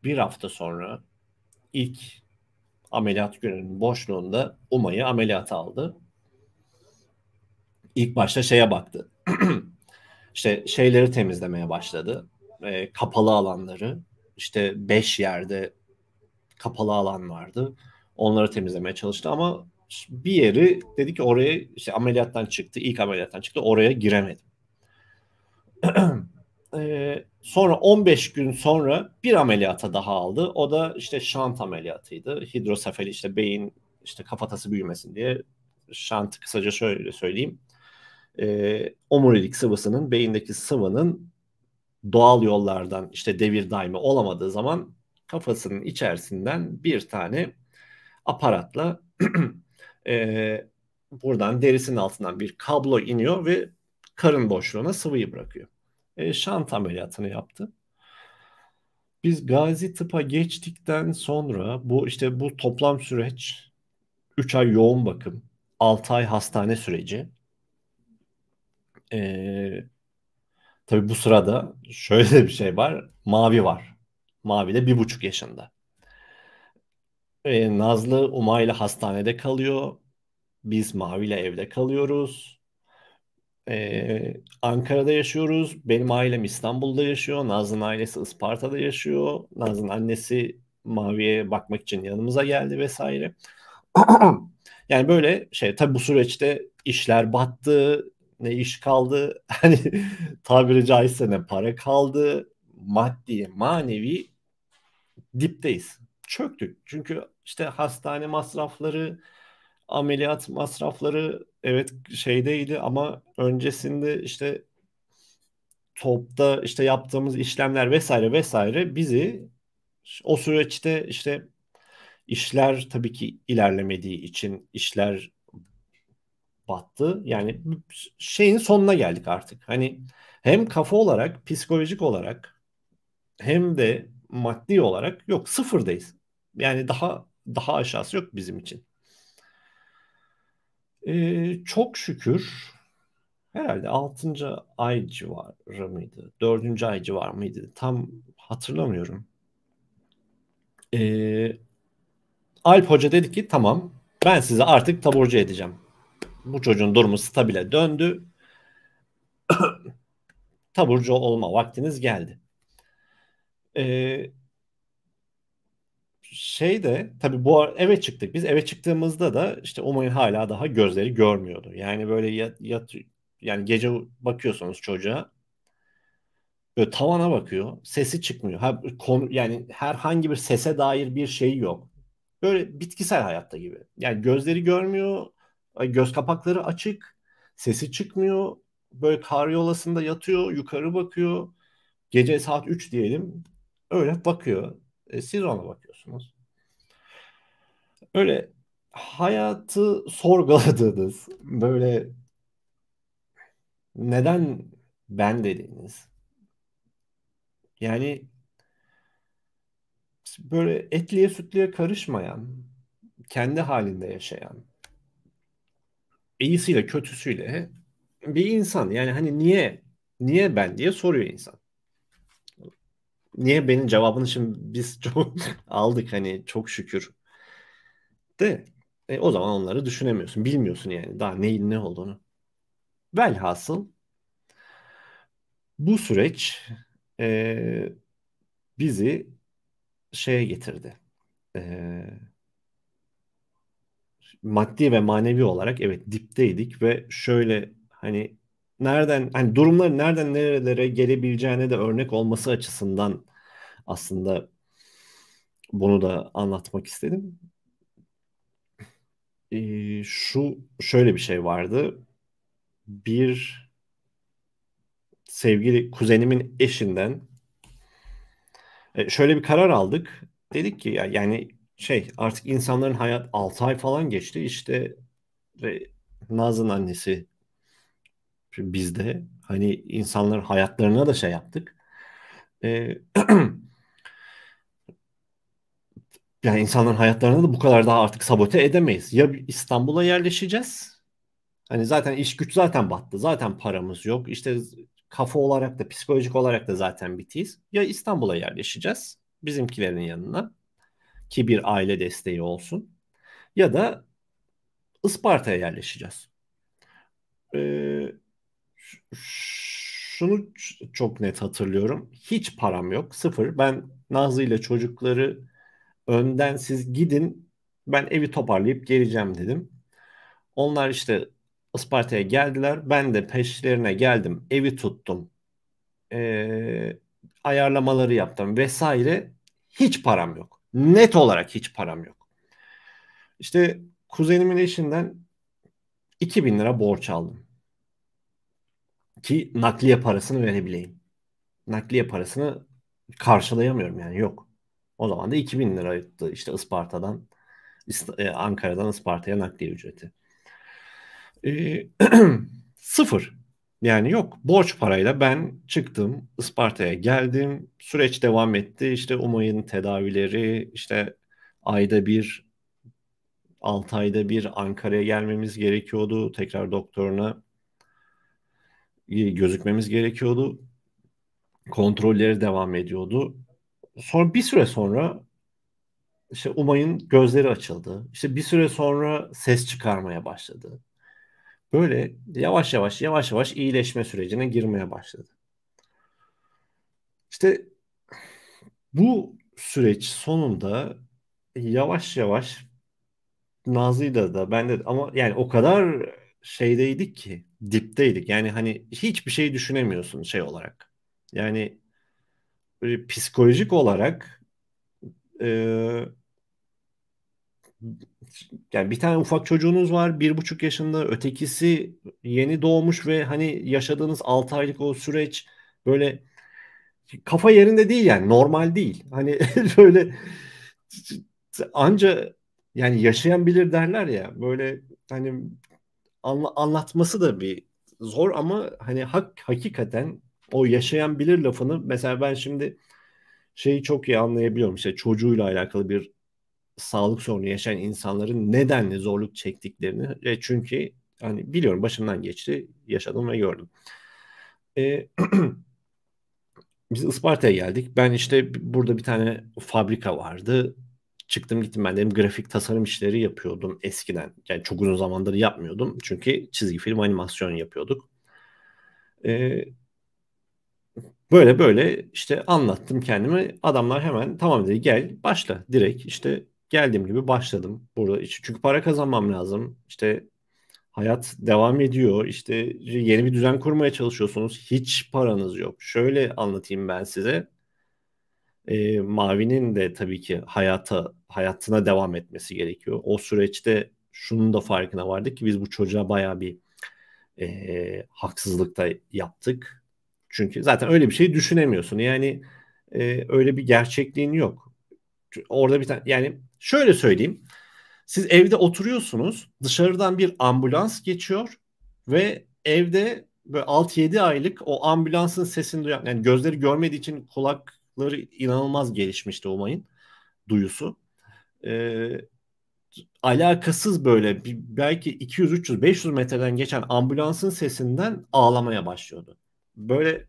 bir hafta sonra ilk ameliyat gününün boşluğunda Umay'ı ameliyata aldı. İlk başta şeye baktı. İşte şeyleri temizlemeye başladı. E, kapalı alanları. işte beş yerde kapalı alan vardı. Onları temizlemeye çalıştı ama bir yeri dedi ki oraya işte ameliyattan çıktı. ilk ameliyattan çıktı. Oraya giremedim. sonra 15 gün sonra bir ameliyata daha aldı. O da işte şant ameliyatıydı. Hidrosefali işte beyin işte kafatası büyümesin diye şant kısaca şöyle söyleyeyim. Ee, omurilik sıvısının beyindeki sıvının doğal yollardan işte devir daimi olamadığı zaman kafasının içerisinden bir tane aparatla e, buradan derisinin altından bir kablo iniyor ve karın boşluğuna sıvıyı bırakıyor. E, şant ameliyatını yaptı. Biz gazi tıpa geçtikten sonra bu işte bu toplam süreç 3 ay yoğun bakım, 6 ay hastane süreci. Ee, tabii bu sırada şöyle bir şey var. Mavi var. Mavi de bir buçuk yaşında. E, Nazlı ile hastanede kalıyor. Biz Mavi ile evde kalıyoruz. E, Ankara'da yaşıyoruz. Benim ailem İstanbul'da yaşıyor. Nazlı'nın ailesi Isparta'da yaşıyor. Nazlı'nın annesi Mavi'ye bakmak için yanımıza geldi vesaire. yani böyle şey tabi bu süreçte işler battı, ne iş kaldı, hani tabiri caizse ne para kaldı, maddi, manevi dipteyiz. Çöktük. Çünkü işte hastane masrafları, ameliyat masrafları evet şeydeydi ama öncesinde işte topta işte yaptığımız işlemler vesaire vesaire bizi o süreçte işte işler tabii ki ilerlemediği için işler battı. Yani şeyin sonuna geldik artık. Hani hem kafa olarak, psikolojik olarak hem de maddi olarak yok sıfırdayız. Yani daha daha aşağısı yok bizim için. Ee, çok şükür herhalde 6. ay civarı mıydı? 4. ay civarı mıydı? Tam hatırlamıyorum. Ee, Alp Hoca dedi ki tamam ben size artık taburcu edeceğim. Bu çocuğun durumu stabile döndü. taburcu olma vaktiniz geldi. Ee, şey de tabii bu eve çıktık biz eve çıktığımızda da işte Umay'ın hala daha gözleri görmüyordu. Yani böyle yat, yat yani gece bakıyorsunuz çocuğa böyle tavana bakıyor sesi çıkmıyor. Ha, konu, yani herhangi bir sese dair bir şey yok. Böyle bitkisel hayatta gibi. Yani gözleri görmüyor, göz kapakları açık, sesi çıkmıyor. Böyle karyolasında yatıyor, yukarı bakıyor. Gece saat 3 diyelim öyle bakıyor. E, siz ona bakıyorsunuz. Öyle hayatı sorguladığınız, böyle neden ben dediğiniz. Yani böyle etliye sütlüye karışmayan, kendi halinde yaşayan, iyisiyle kötüsüyle bir insan. Yani hani niye niye ben diye soruyor insan niye benim cevabını şimdi biz çok aldık hani çok şükür. De e, o zaman onları düşünemiyorsun. Bilmiyorsun yani daha neyin ne olduğunu. Velhasıl bu süreç e, bizi şeye getirdi. E, maddi ve manevi olarak evet dipteydik ve şöyle hani nereden hani durumlar nereden nerelere gelebileceğine de örnek olması açısından aslında bunu da anlatmak istedim. Ee, şu şöyle bir şey vardı. Bir sevgili kuzenimin eşinden e, şöyle bir karar aldık. Dedik ki ya yani şey artık insanların hayat 6 ay falan geçti. İşte ve Naz'ın annesi Şimdi biz de hani insanların hayatlarına da şey yaptık. Ee, yani insanların hayatlarına da bu kadar daha artık sabote edemeyiz. Ya İstanbul'a yerleşeceğiz. Hani zaten iş güç zaten battı. Zaten paramız yok. İşte kafa olarak da psikolojik olarak da zaten bitiyiz. Ya İstanbul'a yerleşeceğiz bizimkilerin yanına ki bir aile desteği olsun ya da Isparta'ya yerleşeceğiz. Ee, şunu çok net hatırlıyorum. Hiç param yok. Sıfır. Ben Nazlı ile çocukları önden siz gidin ben evi toparlayıp geleceğim dedim. Onlar işte Isparta'ya geldiler. Ben de peşlerine geldim. Evi tuttum. Ee, ayarlamaları yaptım vesaire. Hiç param yok. Net olarak hiç param yok. İşte kuzenimin eşinden 2000 lira borç aldım ki nakliye parasını verebileyim. Nakliye parasını karşılayamıyorum yani yok. O zaman da 2000 liraydı işte Isparta'dan e, Ankara'dan Isparta'ya nakliye ücreti. Ee, sıfır. Yani yok borç parayla ben çıktım Isparta'ya geldim süreç devam etti işte Umay'ın tedavileri işte ayda bir 6 ayda bir Ankara'ya gelmemiz gerekiyordu tekrar doktoruna gözükmemiz gerekiyordu. Kontrolleri devam ediyordu. Sonra bir süre sonra işte Umay'ın gözleri açıldı. İşte bir süre sonra ses çıkarmaya başladı. Böyle yavaş yavaş yavaş yavaş iyileşme sürecine girmeye başladı. İşte bu süreç sonunda yavaş yavaş Nazlı'yla da ben de ama yani o kadar şeydeydik ki dipteydik. Yani hani hiçbir şey düşünemiyorsun şey olarak. Yani böyle psikolojik olarak e, yani bir tane ufak çocuğunuz var bir buçuk yaşında ötekisi yeni doğmuş ve hani yaşadığınız 6 aylık o süreç böyle kafa yerinde değil yani normal değil. Hani böyle anca yani yaşayan bilir derler ya böyle hani anla, anlatması da bir zor ama hani hak hakikaten o yaşayan bilir lafını mesela ben şimdi şeyi çok iyi anlayabiliyorum işte çocuğuyla alakalı bir sağlık sorunu yaşayan insanların nedenle zorluk çektiklerini e çünkü hani biliyorum başımdan geçti yaşadım ve gördüm. E, biz Isparta'ya geldik. Ben işte burada bir tane fabrika vardı çıktım gittim ben dedim grafik tasarım işleri yapıyordum eskiden. Yani çok uzun zamandır yapmıyordum. Çünkü çizgi film animasyon yapıyorduk. Ee, böyle böyle işte anlattım kendimi. Adamlar hemen tamam dedi gel başla direkt işte geldiğim gibi başladım burada. çünkü para kazanmam lazım. İşte hayat devam ediyor. İşte yeni bir düzen kurmaya çalışıyorsunuz. Hiç paranız yok. Şöyle anlatayım ben size e, Mavi'nin de tabii ki hayata hayatına devam etmesi gerekiyor. O süreçte şunun da farkına vardık ki biz bu çocuğa baya bir e, haksızlıkta yaptık. Çünkü zaten öyle bir şey düşünemiyorsun. Yani e, öyle bir gerçekliğin yok. Orada bir tane yani şöyle söyleyeyim. Siz evde oturuyorsunuz. Dışarıdan bir ambulans geçiyor ve evde böyle 6-7 aylık o ambulansın sesini duyan yani gözleri görmediği için kulak ları inanılmaz gelişmişti Umay'ın duyusu. Ee, alakasız böyle bir, belki 200 300 500 metreden geçen ambulansın sesinden ağlamaya başlıyordu. Böyle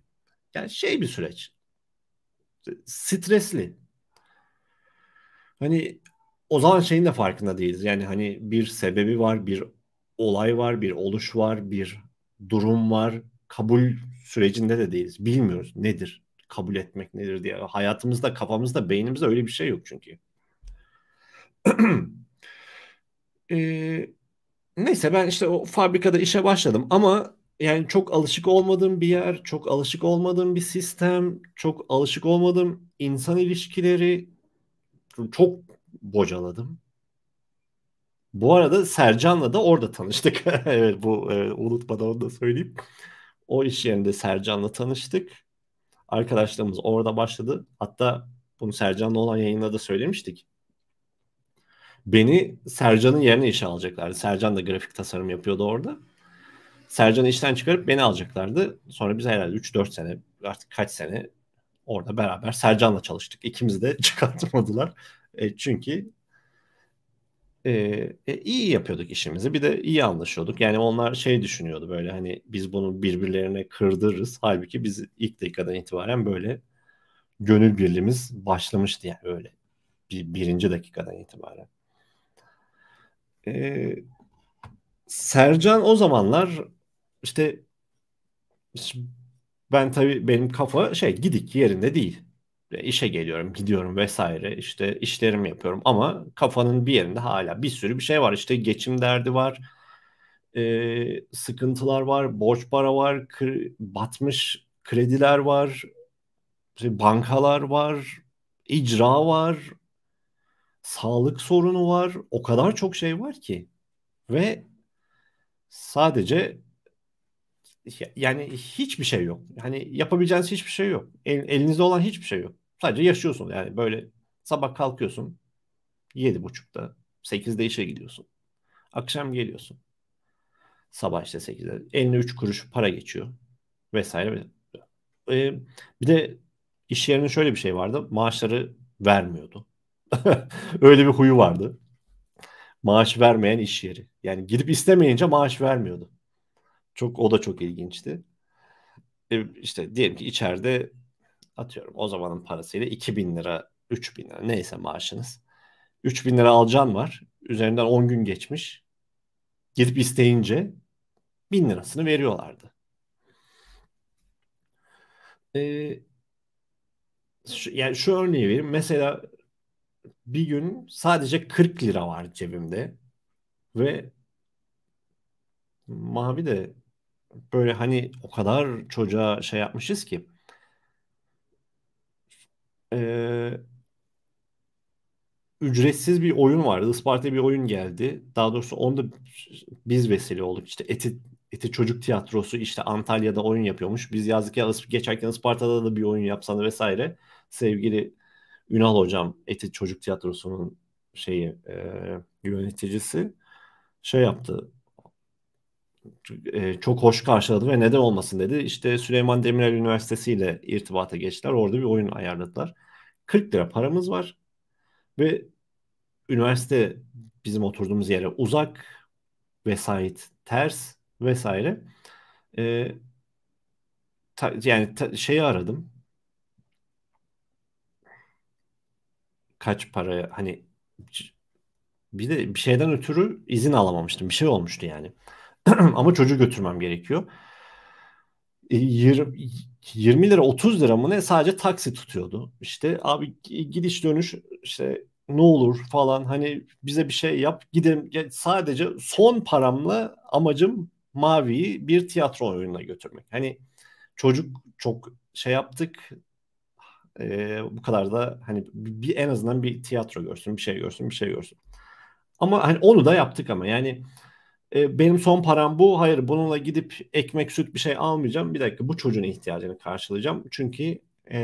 yani şey bir süreç. Stresli. Hani o zaman şeyin de farkında değiliz. Yani hani bir sebebi var, bir olay var, bir oluş var, bir durum var. Kabul sürecinde de değiliz. Bilmiyoruz nedir kabul etmek nedir diye. Hayatımızda, kafamızda, beynimizde öyle bir şey yok çünkü. e, neyse ben işte o fabrikada işe başladım ama yani çok alışık olmadığım bir yer, çok alışık olmadığım bir sistem, çok alışık olmadığım insan ilişkileri çok bocaladım. Bu arada Sercan'la da orada tanıştık. evet bu e, unutmadan onu da söyleyeyim. O iş yerinde Sercan'la tanıştık arkadaşlığımız orada başladı. Hatta bunu Sercan'la olan yayında da söylemiştik. Beni Sercan'ın yerine işe alacaklardı. Sercan da grafik tasarım yapıyordu orada. Sercan'ı işten çıkarıp beni alacaklardı. Sonra biz herhalde 3-4 sene artık kaç sene orada beraber Sercan'la çalıştık. İkimizi de çıkartmadılar. E, çünkü e, e, iyi yapıyorduk işimizi. Bir de iyi anlaşıyorduk. Yani onlar şey düşünüyordu böyle hani biz bunu birbirlerine kırdırırız. Halbuki biz ilk dakikadan itibaren böyle gönül birliğimiz başlamıştı yani öyle. Bir, birinci dakikadan itibaren. E, Sercan o zamanlar işte ben tabii benim kafa şey gidik yerinde değil işe geliyorum, gidiyorum vesaire. İşte işlerimi yapıyorum ama kafanın bir yerinde hala bir sürü bir şey var. İşte geçim derdi var. E, sıkıntılar var, borç para var, kri- batmış krediler var, işte bankalar var, icra var, sağlık sorunu var. O kadar çok şey var ki ve sadece yani hiçbir şey yok. Hani yapabileceğiniz hiçbir şey yok. El, elinizde olan hiçbir şey yok. Sadece yaşıyorsun yani böyle sabah kalkıyorsun yedi buçukta sekizde işe gidiyorsun. Akşam geliyorsun. Sabah işte sekizde eline üç kuruş para geçiyor vesaire. Ee, bir de iş yerinin şöyle bir şey vardı. Maaşları vermiyordu. Öyle bir huyu vardı. Maaş vermeyen iş yeri. Yani gidip istemeyince maaş vermiyordu. Çok o da çok ilginçti. Ee, işte diyelim ki içeride atıyorum o zamanın parasıyla 2000 lira 3000 lira neyse maaşınız. 3000 lira alacağın var. Üzerinden 10 gün geçmiş. Gidip isteyince 1000 lirasını veriyorlardı. Ee, şu, yani şu örneği vereyim. Mesela bir gün sadece 40 lira var cebimde ve Mavi de böyle hani o kadar çocuğa şey yapmışız ki e, ücretsiz bir oyun vardı. Isparta'ya bir oyun geldi. Daha doğrusu onda biz vesile olduk. İşte Eti, Eti Çocuk Tiyatrosu işte Antalya'da oyun yapıyormuş. Biz yazdık ya geçerken Isparta'da da bir oyun yapsana vesaire. Sevgili Ünal Hocam Eti Çocuk Tiyatrosu'nun şeyi e, yöneticisi şey yaptı çok hoş karşıladı ve neden olmasın dedi. İşte Süleyman Demirel Üniversitesi ile irtibata geçtiler. Orada bir oyun ayarladılar. 40 lira paramız var ve üniversite bizim oturduğumuz yere uzak vesait ters vesaire. Ee, ta, yani ta, şeyi aradım. Kaç paraya hani bir de bir şeyden ötürü izin alamamıştım. Bir şey olmuştu yani. Ama çocuğu götürmem gerekiyor. 20, e, 20 lira 30 lira mı ne sadece taksi tutuyordu. İşte abi gidiş dönüş işte ne olur falan hani bize bir şey yap gidelim. sadece son paramla amacım Mavi'yi bir tiyatro oyununa götürmek. Hani çocuk çok şey yaptık e, bu kadar da hani bir en azından bir tiyatro görsün bir şey görsün bir şey görsün. Ama hani onu da yaptık ama yani e, benim son param bu. Hayır bununla gidip ekmek süt bir şey almayacağım. Bir dakika bu çocuğun ihtiyacını karşılayacağım. Çünkü e,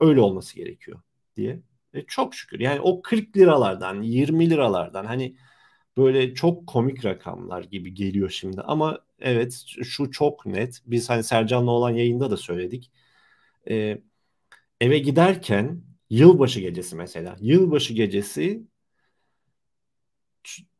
öyle olması gerekiyor diye. E, çok şükür yani o 40 liralardan 20 liralardan hani böyle çok komik rakamlar gibi geliyor şimdi ama evet şu çok net. Biz hani Sercan'la olan yayında da söyledik. E, eve giderken yılbaşı gecesi mesela yılbaşı gecesi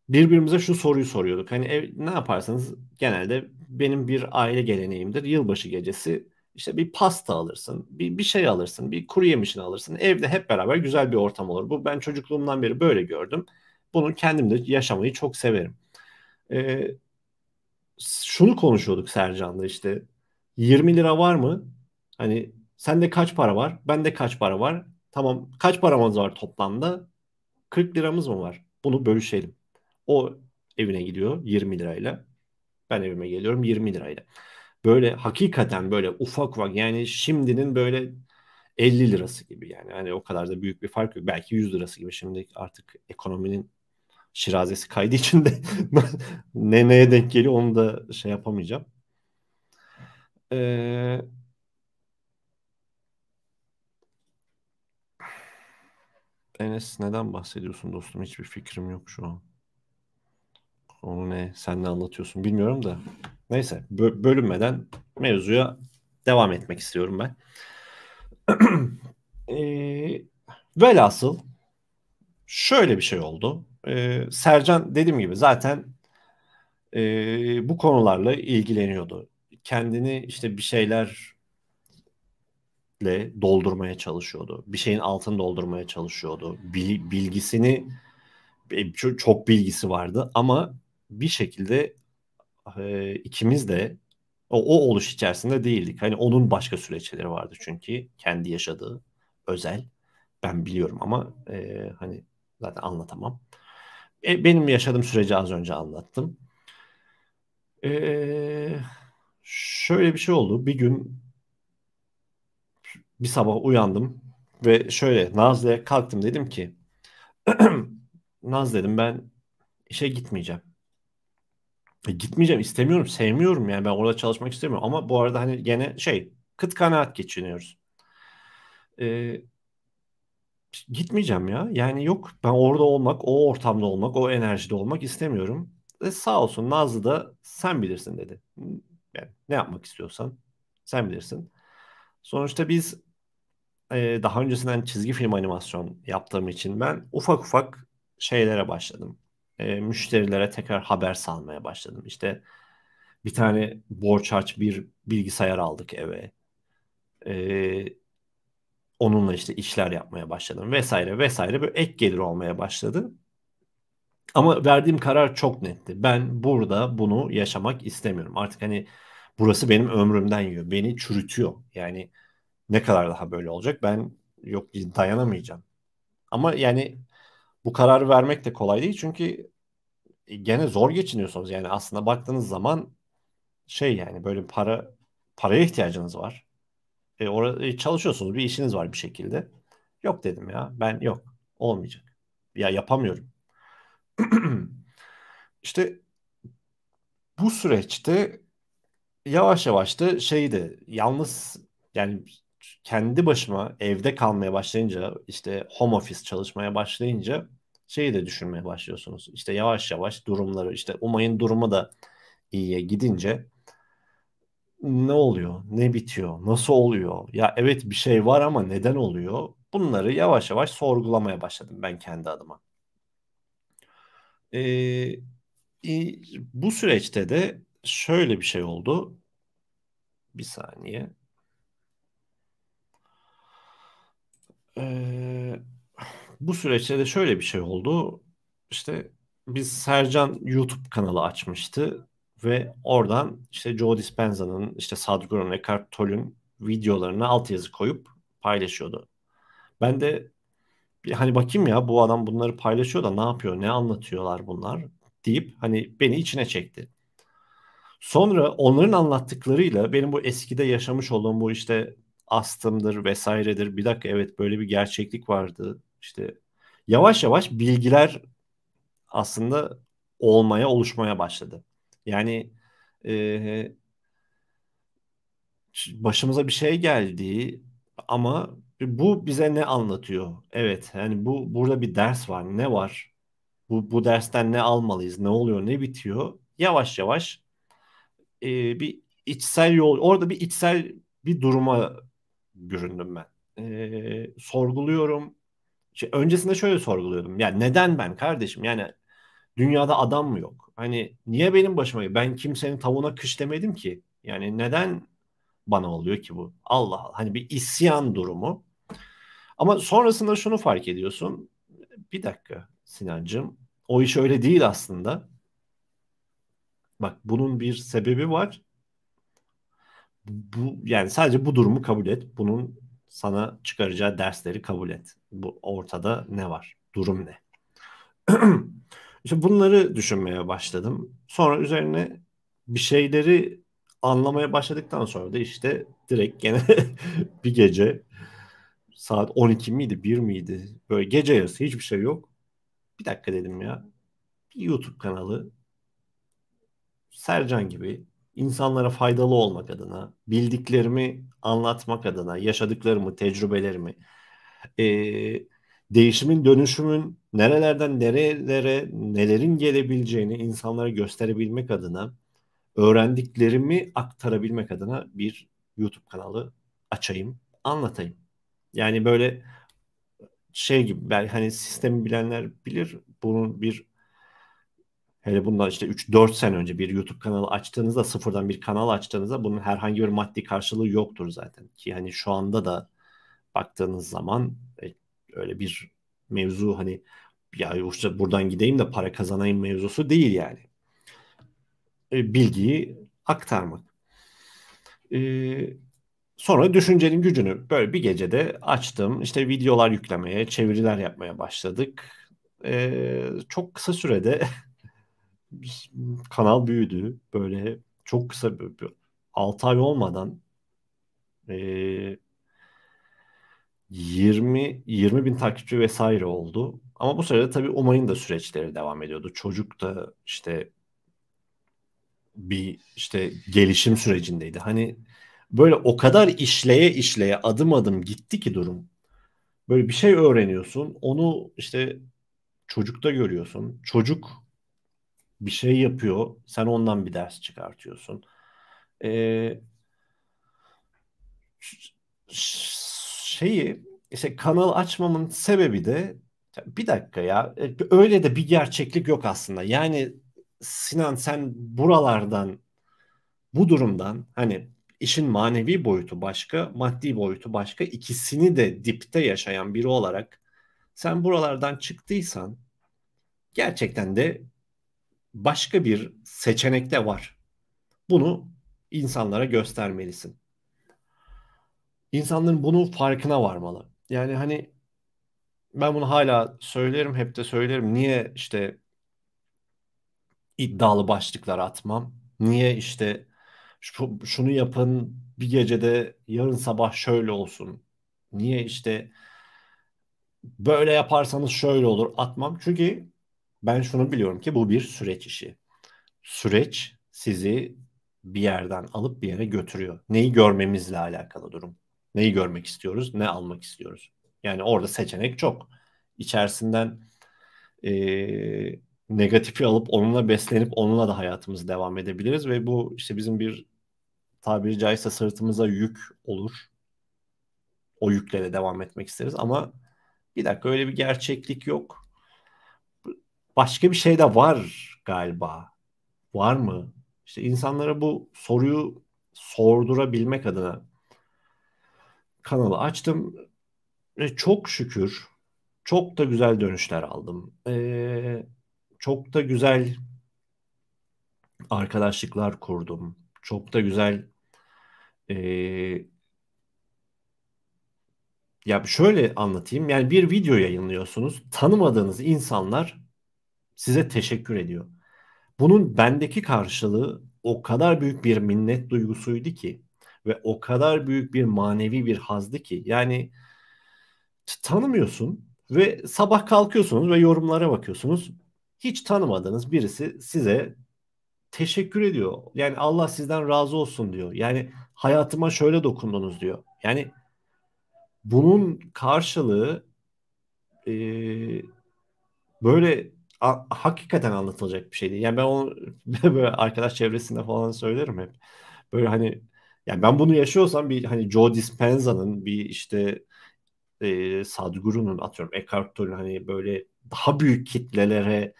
birbirimize şu soruyu soruyorduk. Hani ev, ne yaparsanız genelde benim bir aile geleneğimdir. Yılbaşı gecesi işte bir pasta alırsın, bir, bir şey alırsın, bir kuru yemişini alırsın. Evde hep beraber güzel bir ortam olur. Bu ben çocukluğumdan beri böyle gördüm. Bunu kendim de yaşamayı çok severim. Ee, şunu konuşuyorduk Sercan'la işte 20 lira var mı? Hani sende kaç para var? Bende kaç para var? Tamam kaç paramız var toplamda? 40 liramız mı var? Bunu bölüşelim. O evine gidiyor 20 lirayla. Ben evime geliyorum 20 lirayla. Böyle hakikaten böyle ufak ufak yani şimdinin böyle 50 lirası gibi yani. Hani o kadar da büyük bir fark yok. Belki 100 lirası gibi şimdi artık ekonominin şirazesi kaydı içinde ne neye denk geliyor onu da şey yapamayacağım. Ee, Enes neden bahsediyorsun dostum? Hiçbir fikrim yok şu an. Onu ne sen ne anlatıyorsun bilmiyorum da. Neyse bö- bölünmeden mevzuya devam etmek istiyorum ben. e, velhasıl şöyle bir şey oldu. E, Sercan dediğim gibi zaten e, bu konularla ilgileniyordu. Kendini işte bir şeylerle doldurmaya çalışıyordu. Bir şeyin altını doldurmaya çalışıyordu. Bil, bilgisini e, çok bilgisi vardı ama bir şekilde e, ikimiz de o, o oluş içerisinde değildik. Hani onun başka süreçleri vardı çünkü kendi yaşadığı özel ben biliyorum ama e, hani zaten anlatamam. E, benim yaşadığım süreci az önce anlattım. E, şöyle bir şey oldu. Bir gün bir sabah uyandım ve şöyle Nazlı'ya kalktım dedim ki Naz dedim ben işe gitmeyeceğim. E, gitmeyeceğim istemiyorum sevmiyorum yani ben orada çalışmak istemiyorum ama bu arada hani gene şey kıt kanaat geçiniyoruz. E, gitmeyeceğim ya yani yok ben orada olmak o ortamda olmak o enerjide olmak istemiyorum. E, sağ olsun Nazlı da sen bilirsin dedi. Yani ne yapmak istiyorsan sen bilirsin. Sonuçta biz e, daha öncesinden çizgi film animasyon yaptığım için ben ufak ufak şeylere başladım e, müşterilere tekrar haber salmaya başladım. İşte bir tane borç aç, bir bilgisayar aldık eve. E, onunla işte işler yapmaya başladım vesaire vesaire böyle ek gelir olmaya başladı. Ama verdiğim karar çok netti. Ben burada bunu yaşamak istemiyorum. Artık hani burası benim ömrümden yiyor. Beni çürütüyor. Yani ne kadar daha böyle olacak? Ben yok dayanamayacağım. Ama yani bu kararı vermek de kolay değil. Çünkü e, gene zor geçiniyorsunuz. Yani aslında baktığınız zaman şey yani böyle para paraya ihtiyacınız var. E, orada e, çalışıyorsunuz, bir işiniz var bir şekilde. Yok dedim ya. Ben yok. Olmayacak. Ya yapamıyorum. işte bu süreçte yavaş yavaş da şeydi yalnız yani kendi başıma evde kalmaya başlayınca işte home office çalışmaya başlayınca şeyi de düşünmeye başlıyorsunuz. İşte yavaş yavaş durumları işte Umay'ın durumu da iyiye gidince ne oluyor? Ne bitiyor? Nasıl oluyor? Ya evet bir şey var ama neden oluyor? Bunları yavaş yavaş sorgulamaya başladım ben kendi adıma. Ee, bu süreçte de şöyle bir şey oldu. Bir saniye. Ee, bu süreçte de şöyle bir şey oldu. İşte biz Sercan YouTube kanalı açmıştı ve oradan işte Joe Dispenza'nın işte Sadgurun ve Tolle'ün videolarına altyazı koyup paylaşıyordu. Ben de bir hani bakayım ya bu adam bunları paylaşıyor da ne yapıyor, ne anlatıyorlar bunlar deyip hani beni içine çekti. Sonra onların anlattıklarıyla benim bu eskide yaşamış olduğum bu işte astımdır vesairedir bir dakika evet böyle bir gerçeklik vardı işte yavaş yavaş bilgiler aslında olmaya, oluşmaya başladı. Yani e, başımıza bir şey geldi ama bu bize ne anlatıyor? Evet, yani bu burada bir ders var. Ne var? Bu bu dersten ne almalıyız? Ne oluyor? Ne bitiyor? Yavaş yavaş e, bir içsel yol, orada bir içsel bir duruma büründüm ben. E, sorguluyorum, şey, öncesinde şöyle sorguluyordum. Yani neden ben kardeşim? Yani dünyada adam mı yok? Hani niye benim başıma? Ben kimsenin tavuğuna kış demedim ki. Yani neden bana oluyor ki bu? Allah Allah. Hani bir isyan durumu. Ama sonrasında şunu fark ediyorsun. Bir dakika Sinancığım. O iş öyle değil aslında. Bak bunun bir sebebi var. Bu, yani sadece bu durumu kabul et. Bunun sana çıkaracağı dersleri kabul et. Bu ortada ne var? Durum ne? İşte bunları düşünmeye başladım. Sonra üzerine bir şeyleri anlamaya başladıktan sonra da işte direkt gene bir gece saat 12 miydi 1 miydi böyle gece yarısı hiçbir şey yok. Bir dakika dedim ya bir YouTube kanalı Sercan gibi insanlara faydalı olmak adına, bildiklerimi anlatmak adına, yaşadıklarımı, tecrübelerimi, e, değişimin, dönüşümün nerelerden nerelere, nelerin gelebileceğini insanlara gösterebilmek adına, öğrendiklerimi aktarabilmek adına bir YouTube kanalı açayım, anlatayım. Yani böyle şey gibi ben hani sistemi bilenler bilir bunun bir Hele bundan işte 3-4 sene önce bir YouTube kanalı açtığınızda sıfırdan bir kanal açtığınızda bunun herhangi bir maddi karşılığı yoktur zaten. Ki hani şu anda da baktığınız zaman e, öyle bir mevzu hani ya işte buradan gideyim de para kazanayım mevzusu değil yani. E, bilgiyi aktarmak. E, sonra düşüncenin gücünü böyle bir gecede açtım. İşte videolar yüklemeye, çeviriler yapmaya başladık. E, çok kısa sürede kanal büyüdü. Böyle çok kısa bir, bir 6 ay olmadan e, 20 20 bin takipçi vesaire oldu. Ama bu sırada tabii Umay'ın da süreçleri devam ediyordu. Çocuk da işte bir işte gelişim sürecindeydi. Hani böyle o kadar işleye işleye adım adım gitti ki durum. Böyle bir şey öğreniyorsun. Onu işte çocukta görüyorsun. Çocuk bir şey yapıyor. Sen ondan bir ders çıkartıyorsun. Ee, şeyi işte kanal açmamın sebebi de bir dakika ya öyle de bir gerçeklik yok aslında. Yani Sinan sen buralardan bu durumdan hani işin manevi boyutu başka, maddi boyutu başka ikisini de dipte yaşayan biri olarak sen buralardan çıktıysan gerçekten de başka bir seçenek de var. Bunu insanlara göstermelisin. İnsanların bunun farkına varmalı. Yani hani ben bunu hala söylerim, hep de söylerim. Niye işte iddialı başlıklar atmam? Niye işte şu, şunu yapın bir gecede yarın sabah şöyle olsun? Niye işte böyle yaparsanız şöyle olur atmam? Çünkü ben şunu biliyorum ki bu bir süreç işi. Süreç sizi bir yerden alıp bir yere götürüyor. Neyi görmemizle alakalı durum. Neyi görmek istiyoruz, ne almak istiyoruz. Yani orada seçenek çok. İçerisinden e, negatifi alıp onunla beslenip onunla da hayatımızı devam edebiliriz ve bu işte bizim bir tabiri caizse sırtımıza yük olur. O yükle de devam etmek isteriz ama bir dakika öyle bir gerçeklik yok başka bir şey de var galiba. Var mı? İşte insanlara bu soruyu sordurabilmek adına kanalı açtım. ve çok şükür çok da güzel dönüşler aldım. E, çok da güzel arkadaşlıklar kurdum. Çok da güzel e, ya şöyle anlatayım. Yani bir video yayınlıyorsunuz. Tanımadığınız insanlar size teşekkür ediyor. Bunun bendeki karşılığı o kadar büyük bir minnet duygusuydu ki ve o kadar büyük bir manevi bir hazdı ki yani tanımıyorsun ve sabah kalkıyorsunuz ve yorumlara bakıyorsunuz. Hiç tanımadığınız birisi size teşekkür ediyor. Yani Allah sizden razı olsun diyor. Yani hayatıma şöyle dokundunuz diyor. Yani bunun karşılığı e, böyle a- hakikaten anlatılacak bir şeydi. Yani ben onu böyle arkadaş çevresinde falan söylerim hep. Böyle hani yani ben bunu yaşıyorsam bir hani Joe Dispenza'nın bir işte e, Sadhguru'nun atıyorum Eckhart Tolle'nin hani böyle daha büyük kitlelere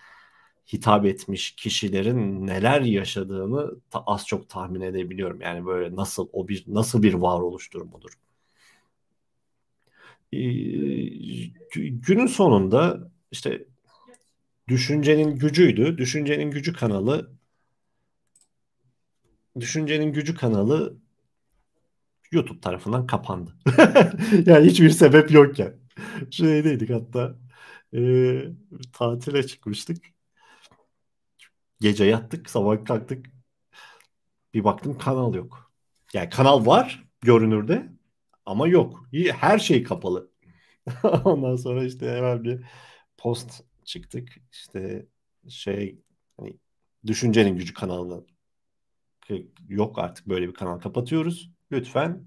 hitap etmiş kişilerin neler yaşadığını ta- az çok tahmin edebiliyorum. Yani böyle nasıl o bir nasıl bir varoluş durumudur. Ee, günün sonunda işte Düşüncenin gücüydü. Düşüncenin gücü kanalı Düşüncenin gücü kanalı YouTube tarafından kapandı. yani hiçbir sebep yokken. Şeydeydik hatta e, tatile çıkmıştık. Gece yattık, sabah kalktık. Bir baktım kanal yok. Yani kanal var görünürde ama yok. Her şey kapalı. Ondan sonra işte hemen bir post çıktık. İşte şey hani düşüncenin gücü kanalını yok artık böyle bir kanal kapatıyoruz. Lütfen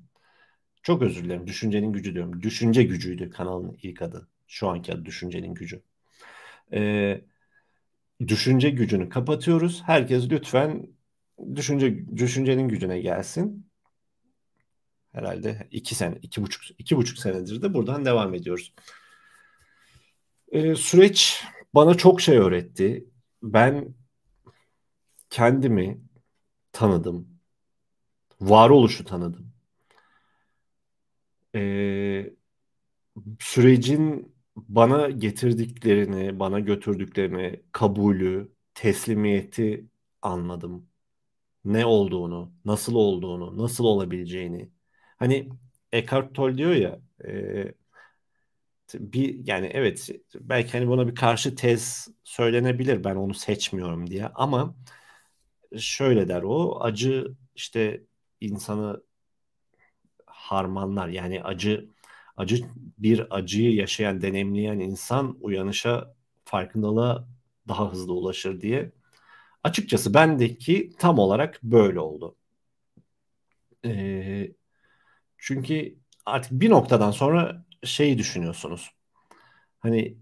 çok özür dilerim. Düşüncenin gücü diyorum. Düşünce gücüydü kanalın ilk adı. Şu anki adı düşüncenin gücü. Ee, düşünce gücünü kapatıyoruz. Herkes lütfen düşünce düşüncenin gücüne gelsin. Herhalde iki sene, iki buçuk, iki buçuk senedir de buradan devam ediyoruz. E, süreç bana çok şey öğretti. Ben kendimi tanıdım. Varoluşu tanıdım. E, sürecin bana getirdiklerini, bana götürdüklerini, kabulü, teslimiyeti anladım. Ne olduğunu, nasıl olduğunu, nasıl olabileceğini. Hani Eckhart Tolle diyor ya, e, bir yani evet belki hani buna bir karşı tez söylenebilir ben onu seçmiyorum diye ama şöyle der o acı işte insanı harmanlar yani acı acı bir acıyı yaşayan deneyimleyen insan uyanışa farkındalığa daha hızlı ulaşır diye açıkçası bendeki tam olarak böyle oldu ee, çünkü artık bir noktadan sonra şeyi düşünüyorsunuz. Hani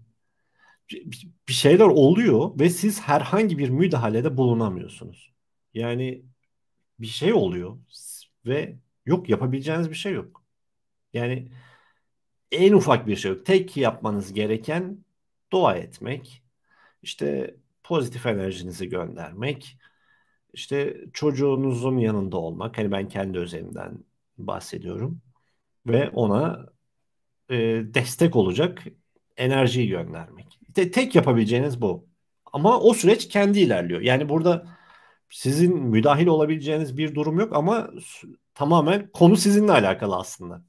bir şeyler oluyor ve siz herhangi bir müdahalede bulunamıyorsunuz. Yani bir şey oluyor ve yok yapabileceğiniz bir şey yok. Yani en ufak bir şey yok. Tek yapmanız gereken dua etmek, işte pozitif enerjinizi göndermek, işte çocuğunuzun yanında olmak. Hani ben kendi özelimden bahsediyorum ve ona e, destek olacak enerjiyi göndermek. Te, tek yapabileceğiniz bu. Ama o süreç kendi ilerliyor. Yani burada sizin müdahil olabileceğiniz bir durum yok ama tamamen konu sizinle alakalı aslında.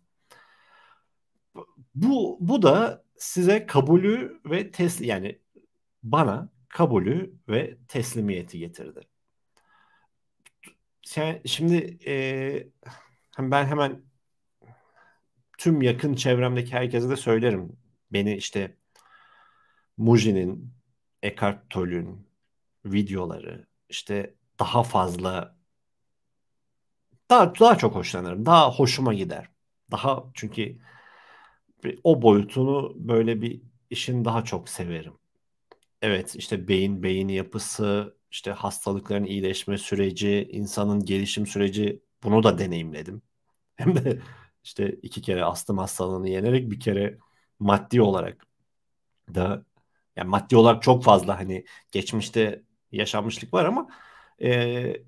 Bu bu da size kabulü ve tesli yani bana kabulü ve teslimiyeti getirdi. sen Şimdi e, ben hemen tüm yakın çevremdeki herkese de söylerim. Beni işte Muji'nin, Eckhart Tolle'ün videoları işte daha fazla daha, daha çok hoşlanırım. Daha hoşuma gider. Daha çünkü o boyutunu böyle bir işin daha çok severim. Evet işte beyin beyin yapısı, işte hastalıkların iyileşme süreci, insanın gelişim süreci bunu da deneyimledim. Hem de işte iki kere astım hastalığını yenerek bir kere maddi olarak da yani maddi olarak çok fazla hani geçmişte yaşanmışlık var ama e,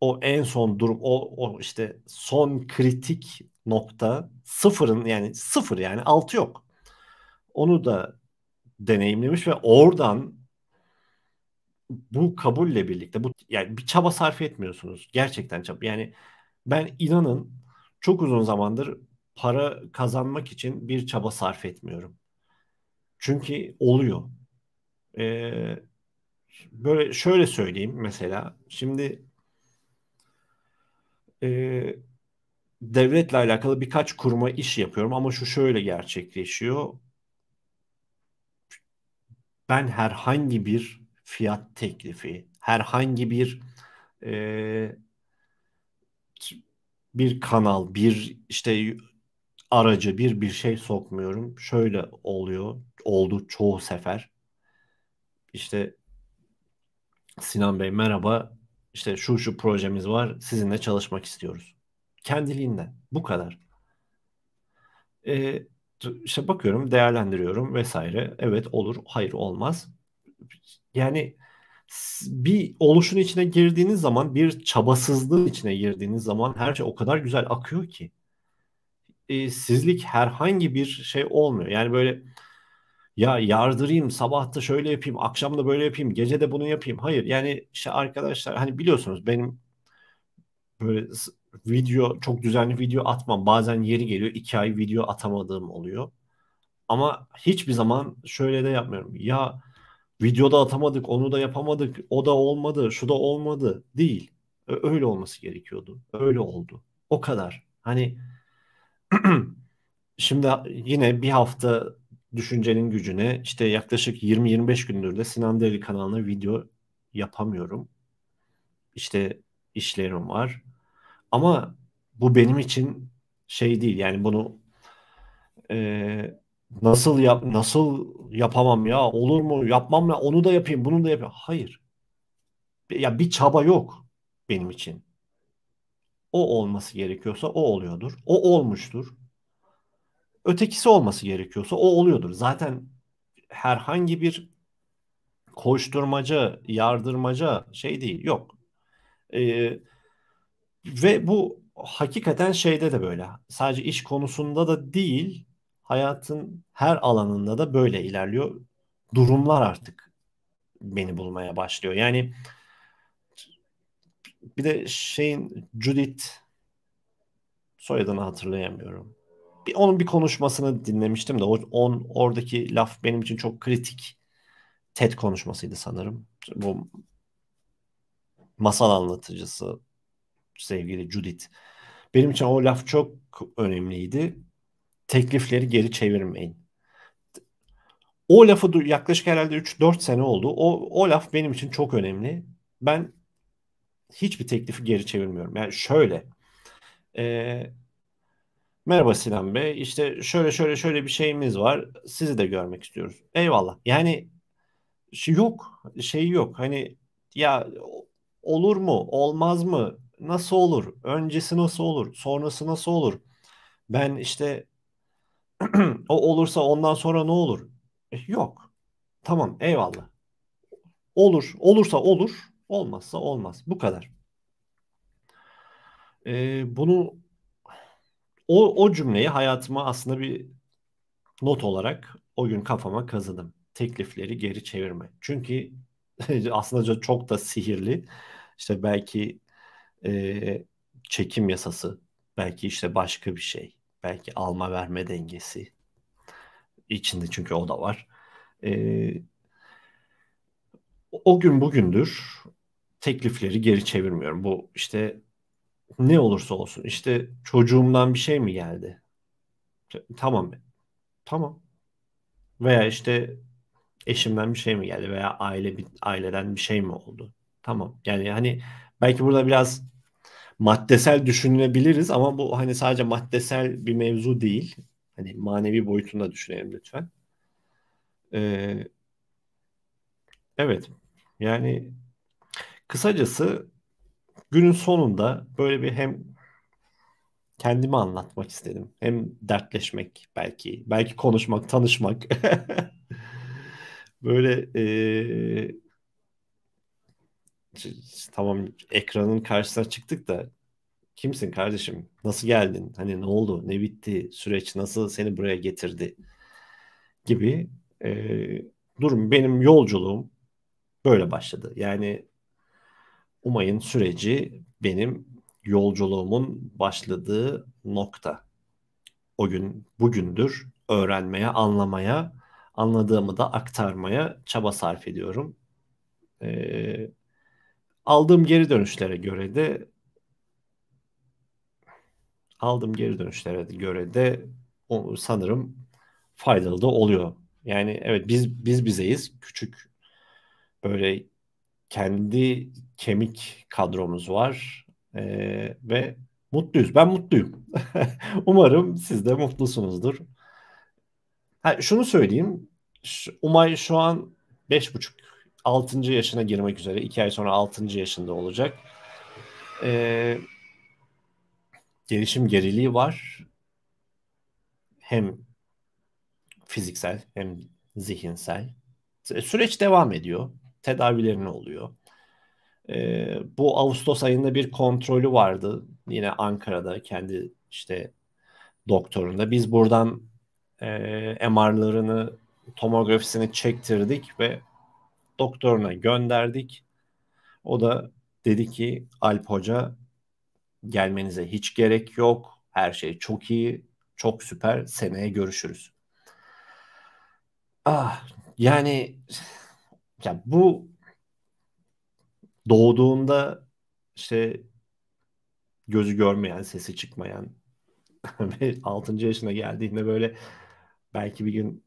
o en son durum o, o işte son kritik nokta sıfırın yani sıfır yani altı yok. Onu da deneyimlemiş ve oradan bu kabulle birlikte bu yani bir çaba sarf etmiyorsunuz. Gerçekten çaba. Yani ben inanın çok uzun zamandır para kazanmak için bir çaba sarf etmiyorum. Çünkü oluyor. Ee, böyle şöyle söyleyeyim mesela. Şimdi e, devletle alakalı birkaç kuruma iş yapıyorum ama şu şöyle gerçekleşiyor. Ben herhangi bir fiyat teklifi, herhangi bir e, bir kanal, bir işte aracı, bir bir şey sokmuyorum. Şöyle oluyor, oldu çoğu sefer. İşte Sinan Bey merhaba, işte şu şu projemiz var, sizinle çalışmak istiyoruz. Kendiliğinden, bu kadar. Ee, işte bakıyorum, değerlendiriyorum vesaire. Evet olur, hayır olmaz. Yani bir oluşun içine girdiğiniz zaman bir çabasızlığın içine girdiğiniz zaman her şey o kadar güzel akıyor ki e, sizlik herhangi bir şey olmuyor. Yani böyle ya yardırayım sabah da şöyle yapayım akşam da böyle yapayım gece de bunu yapayım. Hayır yani işte arkadaşlar hani biliyorsunuz benim böyle video çok düzenli video atmam. Bazen yeri geliyor iki ay video atamadığım oluyor. Ama hiçbir zaman şöyle de yapmıyorum. Ya videoda atamadık, onu da yapamadık, o da olmadı, şu da olmadı değil. Öyle olması gerekiyordu. Öyle oldu. O kadar. Hani şimdi yine bir hafta düşüncenin gücüne işte yaklaşık 20-25 gündür de Sinan Deli kanalına video yapamıyorum. İşte işlerim var. Ama bu benim için şey değil. Yani bunu e, Nasıl yap nasıl yapamam ya? Olur mu? Yapmam ya. Onu da yapayım, bunu da yapayım. Hayır. Ya bir çaba yok benim için. O olması gerekiyorsa o oluyordur. O olmuştur. Ötekisi olması gerekiyorsa o oluyordur. Zaten herhangi bir koşturmaca, yardırmaca şey değil. Yok. Ee, ve bu hakikaten şeyde de böyle. Sadece iş konusunda da değil hayatın her alanında da böyle ilerliyor. Durumlar artık beni bulmaya başlıyor. Yani bir de şeyin Judith soyadını hatırlayamıyorum. Bir, onun bir konuşmasını dinlemiştim de o, on, oradaki laf benim için çok kritik. TED konuşmasıydı sanırım. Bu masal anlatıcısı sevgili Judith. Benim için o laf çok önemliydi teklifleri geri çevirmeyin. O lafı yaklaşık herhalde 3-4 sene oldu. O, o laf benim için çok önemli. Ben hiçbir teklifi geri çevirmiyorum. Yani şöyle. E, merhaba Sinan Bey. İşte şöyle şöyle şöyle bir şeyimiz var. Sizi de görmek istiyoruz. Eyvallah. Yani yok. Şey yok. Hani ya olur mu? Olmaz mı? Nasıl olur? Öncesi nasıl olur? Sonrası nasıl olur? Ben işte o olursa ondan sonra ne olur? E, yok. Tamam eyvallah. Olur. Olursa olur. Olmazsa olmaz. Bu kadar. E, bunu o, o cümleyi hayatıma aslında bir not olarak o gün kafama kazıdım. Teklifleri geri çevirme. Çünkü aslında çok da sihirli. İşte belki e, çekim yasası, belki işte başka bir şey belki alma verme dengesi içinde çünkü o da var. Ee, o gün bugündür teklifleri geri çevirmiyorum. Bu işte ne olursa olsun işte çocuğumdan bir şey mi geldi? Tamam. Tamam. Veya işte eşimden bir şey mi geldi veya aile bir, aileden bir şey mi oldu? Tamam. Yani hani belki burada biraz maddesel düşünebiliriz ama bu hani sadece maddesel bir mevzu değil. Hani manevi boyutunda düşünelim lütfen. Ee, evet. Yani kısacası günün sonunda böyle bir hem kendimi anlatmak istedim. Hem dertleşmek belki, belki konuşmak, tanışmak. böyle e, tamam ekranın karşısına çıktık da kimsin kardeşim? Nasıl geldin? Hani ne oldu? Ne bitti? Süreç nasıl seni buraya getirdi? Gibi e, durum. Benim yolculuğum böyle başladı. Yani Umay'ın süreci benim yolculuğumun başladığı nokta. O gün bugündür öğrenmeye, anlamaya, anladığımı da aktarmaya çaba sarf ediyorum. Ee, Aldığım geri dönüşlere göre de aldığım geri dönüşlere göre de sanırım faydalı da oluyor. Yani evet biz biz bizeyiz. Küçük böyle kendi kemik kadromuz var ee, ve mutluyuz. Ben mutluyum. Umarım siz de mutlusunuzdur. Ha, şunu söyleyeyim. Umay şu an 5,5 6. yaşına girmek üzere. 2 ay sonra 6. yaşında olacak. Ee, gelişim geriliği var. Hem fiziksel hem zihinsel. E, süreç devam ediyor. Tedavilerini oluyor. Ee, bu Ağustos ayında bir kontrolü vardı. Yine Ankara'da kendi işte doktorunda. Biz buradan e, MR'larını tomografisini çektirdik ve doktoruna gönderdik. O da dedi ki Alp Hoca gelmenize hiç gerek yok. Her şey çok iyi, çok süper. Seneye görüşürüz. Ah, yani ya bu doğduğunda işte gözü görmeyen, sesi çıkmayan ve 6. yaşına geldiğinde böyle belki bir gün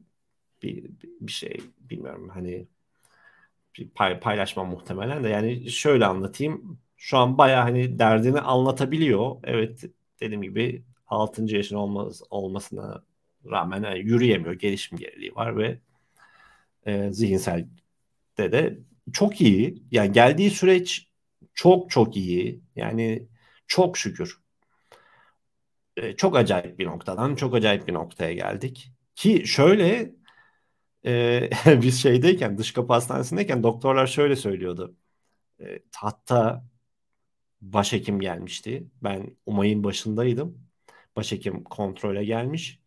bir, bir şey bilmiyorum hani pay, paylaşmam muhtemelen de yani şöyle anlatayım. Şu an baya hani derdini anlatabiliyor. Evet dediğim gibi 6. yaşın olmaz, olmasına rağmen yani yürüyemiyor. Gelişim geriliği var ve e, zihinsel de de çok iyi. Yani geldiği süreç çok çok iyi. Yani çok şükür. E, çok acayip bir noktadan çok acayip bir noktaya geldik. Ki şöyle e, biz şeydeyken dış kapı hastanesindeyken doktorlar şöyle söylüyordu. E, tahta başhekim gelmişti. Ben Umay'ın başındaydım. Başhekim kontrole gelmiş.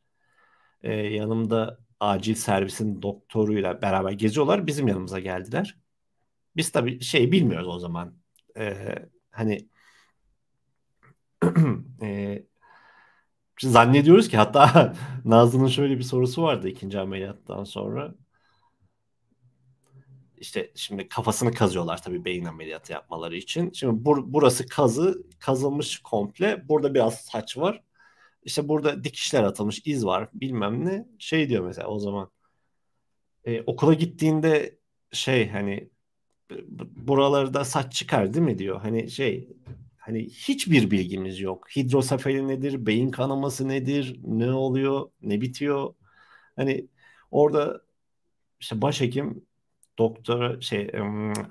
E, yanımda acil servisin doktoruyla beraber geziyorlar. Bizim yanımıza geldiler. Biz tabii şey bilmiyoruz o zaman. E, hani e, zannediyoruz ki hatta Nazlı'nın şöyle bir sorusu vardı ikinci ameliyattan sonra. İşte şimdi kafasını kazıyorlar tabii beyin ameliyatı yapmaları için. Şimdi bur burası kazı, kazılmış komple. Burada biraz saç var. İşte burada dikişler atılmış, iz var bilmem ne. Şey diyor mesela o zaman. E, okula gittiğinde şey hani buralarda saç çıkar değil mi diyor. Hani şey hani hiçbir bilgimiz yok. Hidrosafeli nedir? Beyin kanaması nedir? Ne oluyor? Ne bitiyor? Hani orada işte başhekim doktora şey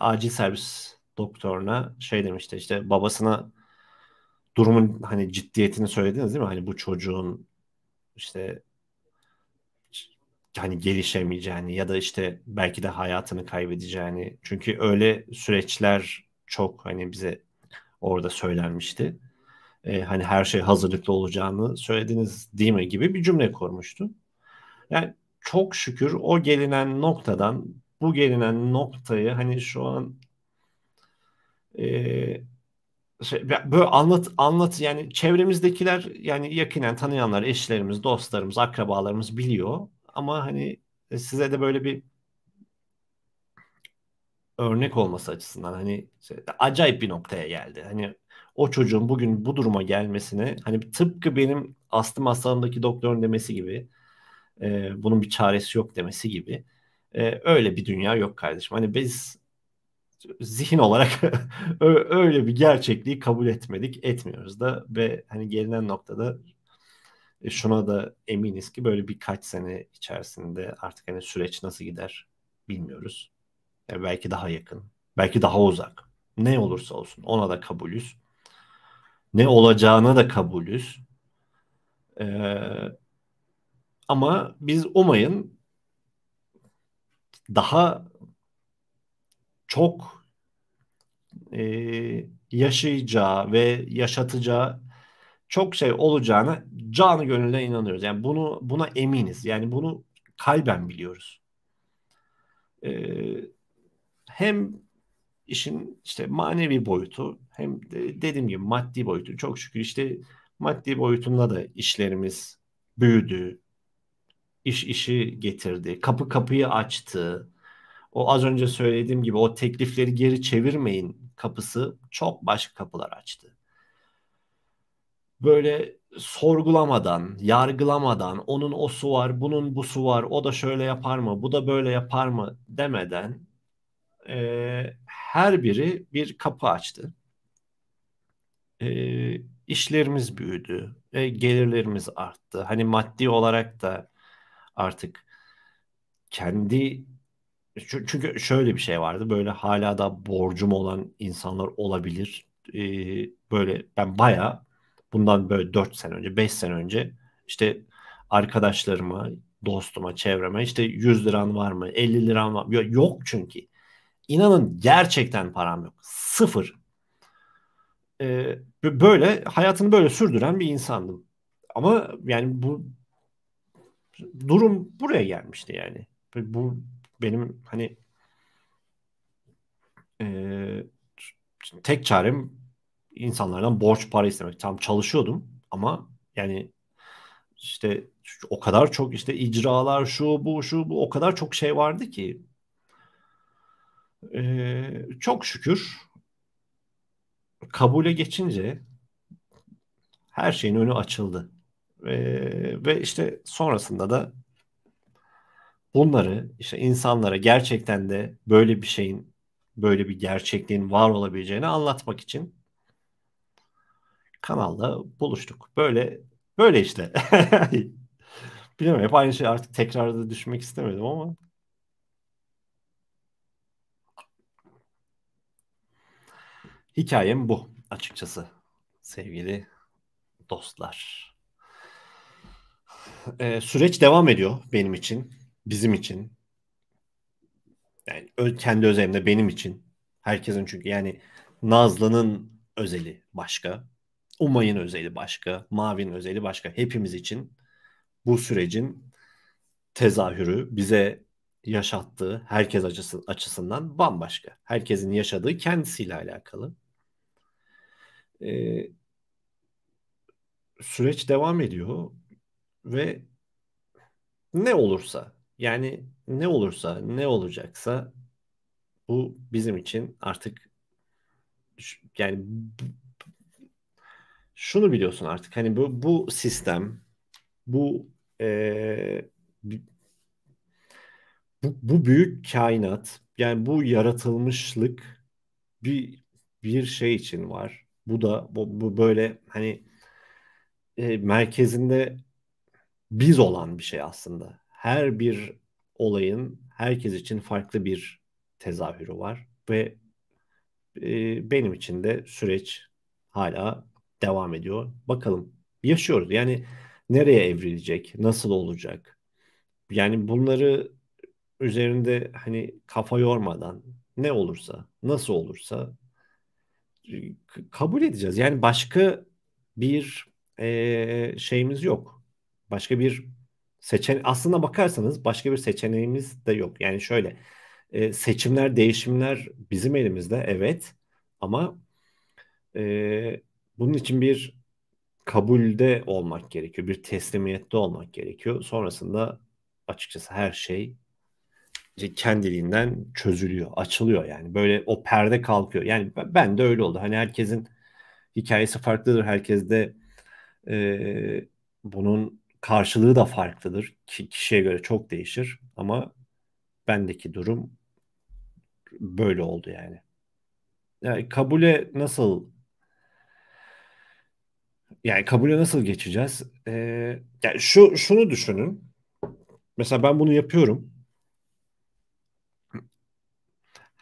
acil servis doktoruna şey demişti işte babasına durumun hani ciddiyetini söylediniz değil mi? Hani bu çocuğun işte hani gelişemeyeceğini ya da işte belki de hayatını kaybedeceğini. Çünkü öyle süreçler çok hani bize orada söylenmişti. E, hani her şey hazırlıklı olacağını söylediniz değil mi gibi bir cümle kurmuştu. Yani çok şükür o gelinen noktadan bu gelinen noktayı hani şu an e, şey, böyle anlat anlat yani çevremizdekiler yani yakinen tanıyanlar eşlerimiz dostlarımız akrabalarımız biliyor ama hani size de böyle bir örnek olması açısından hani şey, acayip bir noktaya geldi. Hani o çocuğun bugün bu duruma gelmesine hani tıpkı benim astım hastalığındaki doktorun demesi gibi e, bunun bir çaresi yok demesi gibi e, öyle bir dünya yok kardeşim. Hani biz zihin olarak öyle bir gerçekliği kabul etmedik, etmiyoruz da ve hani gelinen noktada e, şuna da eminiz ki böyle birkaç sene içerisinde artık hani süreç nasıl gider bilmiyoruz. E, belki daha yakın. Belki daha uzak. Ne olursa olsun ona da kabulüz. Ne olacağına da kabulüz. Ee, ama biz umayın daha çok e, yaşayacağı ve yaşatacağı çok şey olacağına canı gönülden inanıyoruz. Yani bunu buna eminiz. Yani bunu kalben biliyoruz. Ee, hem işin işte manevi boyutu hem de dediğim gibi maddi boyutu. Çok şükür işte maddi boyutunda da işlerimiz büyüdü. İş işi getirdi. Kapı kapıyı açtı. O az önce söylediğim gibi o teklifleri geri çevirmeyin kapısı çok başka kapılar açtı. Böyle sorgulamadan, yargılamadan onun o su var, bunun bu su var, o da şöyle yapar mı, bu da böyle yapar mı demeden e, her biri bir kapı açtı. E, işlerimiz büyüdü, e, gelirlerimiz arttı. Hani maddi olarak da artık kendi çünkü şöyle bir şey vardı böyle hala da borcum olan insanlar olabilir. E, böyle ben baya bundan böyle 4 sene önce 5 sene önce işte arkadaşlarıma dostuma, çevreme işte 100 liran var mı? 50 liran var mı? Yok çünkü. İnanın gerçekten param yok. Sıfır. Ee, böyle hayatını böyle sürdüren bir insandım. Ama yani bu durum buraya gelmişti yani. Bu benim hani e, tek çarem insanlardan borç para istemek. Tam çalışıyordum ama yani işte o kadar çok işte icralar şu bu şu bu o kadar çok şey vardı ki ee, çok şükür kabule geçince her şeyin önü açıldı. Ee, ve işte sonrasında da bunları işte insanlara gerçekten de böyle bir şeyin böyle bir gerçekliğin var olabileceğini anlatmak için kanalda buluştuk. Böyle böyle işte. Bilmiyorum hep aynı şey artık tekrarda düşmek istemedim ama Hikayem bu açıkçası sevgili dostlar. Ee, süreç devam ediyor benim için, bizim için. Yani kendi özelimde benim için. Herkesin çünkü yani Nazlı'nın özeli başka. Umay'ın özeli başka. Mavi'nin özeli başka. Hepimiz için bu sürecin tezahürü bize yaşattığı herkes açısından bambaşka. Herkesin yaşadığı kendisiyle alakalı e, süreç devam ediyor ve ne olursa yani ne olursa ne olacaksa bu bizim için artık yani şunu biliyorsun artık hani bu bu sistem bu e, bu, bu büyük kainat yani bu yaratılmışlık bir bir şey için var bu da bu, bu böyle hani e, merkezinde biz olan bir şey aslında. Her bir olayın herkes için farklı bir tezahürü var ve e, benim için de süreç hala devam ediyor. Bakalım yaşıyoruz. Yani nereye evrilecek? Nasıl olacak? Yani bunları üzerinde hani kafa yormadan ne olursa, nasıl olursa kabul edeceğiz. Yani başka bir e, şeyimiz yok. Başka bir seçen aslına bakarsanız başka bir seçeneğimiz de yok. Yani şöyle e, seçimler, değişimler bizim elimizde evet ama e, bunun için bir kabulde olmak gerekiyor. Bir teslimiyette olmak gerekiyor. Sonrasında açıkçası her şey kendiliğinden çözülüyor, açılıyor yani. Böyle o perde kalkıyor. Yani ben de öyle oldu. Hani herkesin hikayesi farklıdır. Herkes de e, bunun karşılığı da farklıdır. Ki, kişiye göre çok değişir ama bendeki durum böyle oldu yani. Yani kabule nasıl yani kabule nasıl geçeceğiz? Ee, yani şu şunu düşünün. Mesela ben bunu yapıyorum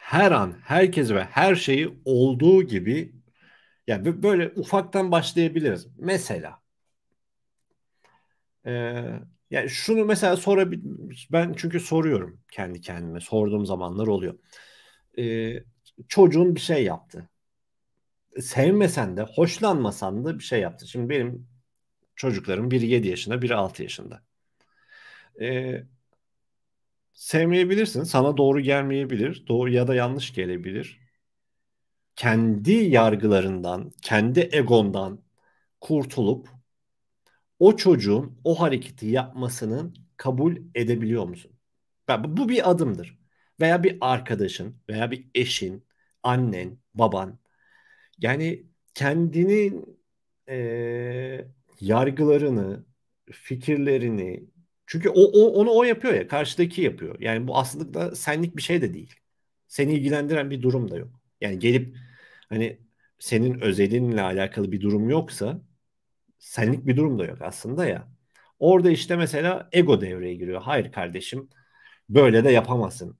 her an herkes ve her şeyi olduğu gibi yani böyle ufaktan başlayabiliriz. Mesela e, yani şunu mesela sorabil ben çünkü soruyorum kendi kendime sorduğum zamanlar oluyor. E, çocuğun bir şey yaptı. Sevmesen de hoşlanmasan da bir şey yaptı. Şimdi benim çocuklarım biri 7 yaşında biri 6 yaşında. E, sevmeyebilirsin. Sana doğru gelmeyebilir. Doğru ya da yanlış gelebilir. Kendi yargılarından, kendi egondan kurtulup o çocuğun o hareketi yapmasının kabul edebiliyor musun? Bu bir adımdır. Veya bir arkadaşın, veya bir eşin, annen, baban. Yani kendini e, yargılarını, fikirlerini, çünkü o, o onu o yapıyor ya karşıdaki yapıyor. Yani bu aslında senlik bir şey de değil. Seni ilgilendiren bir durum da yok. Yani gelip hani senin özelinle alakalı bir durum yoksa senlik bir durum da yok aslında ya. Orada işte mesela ego devreye giriyor. Hayır kardeşim böyle de yapamazsın.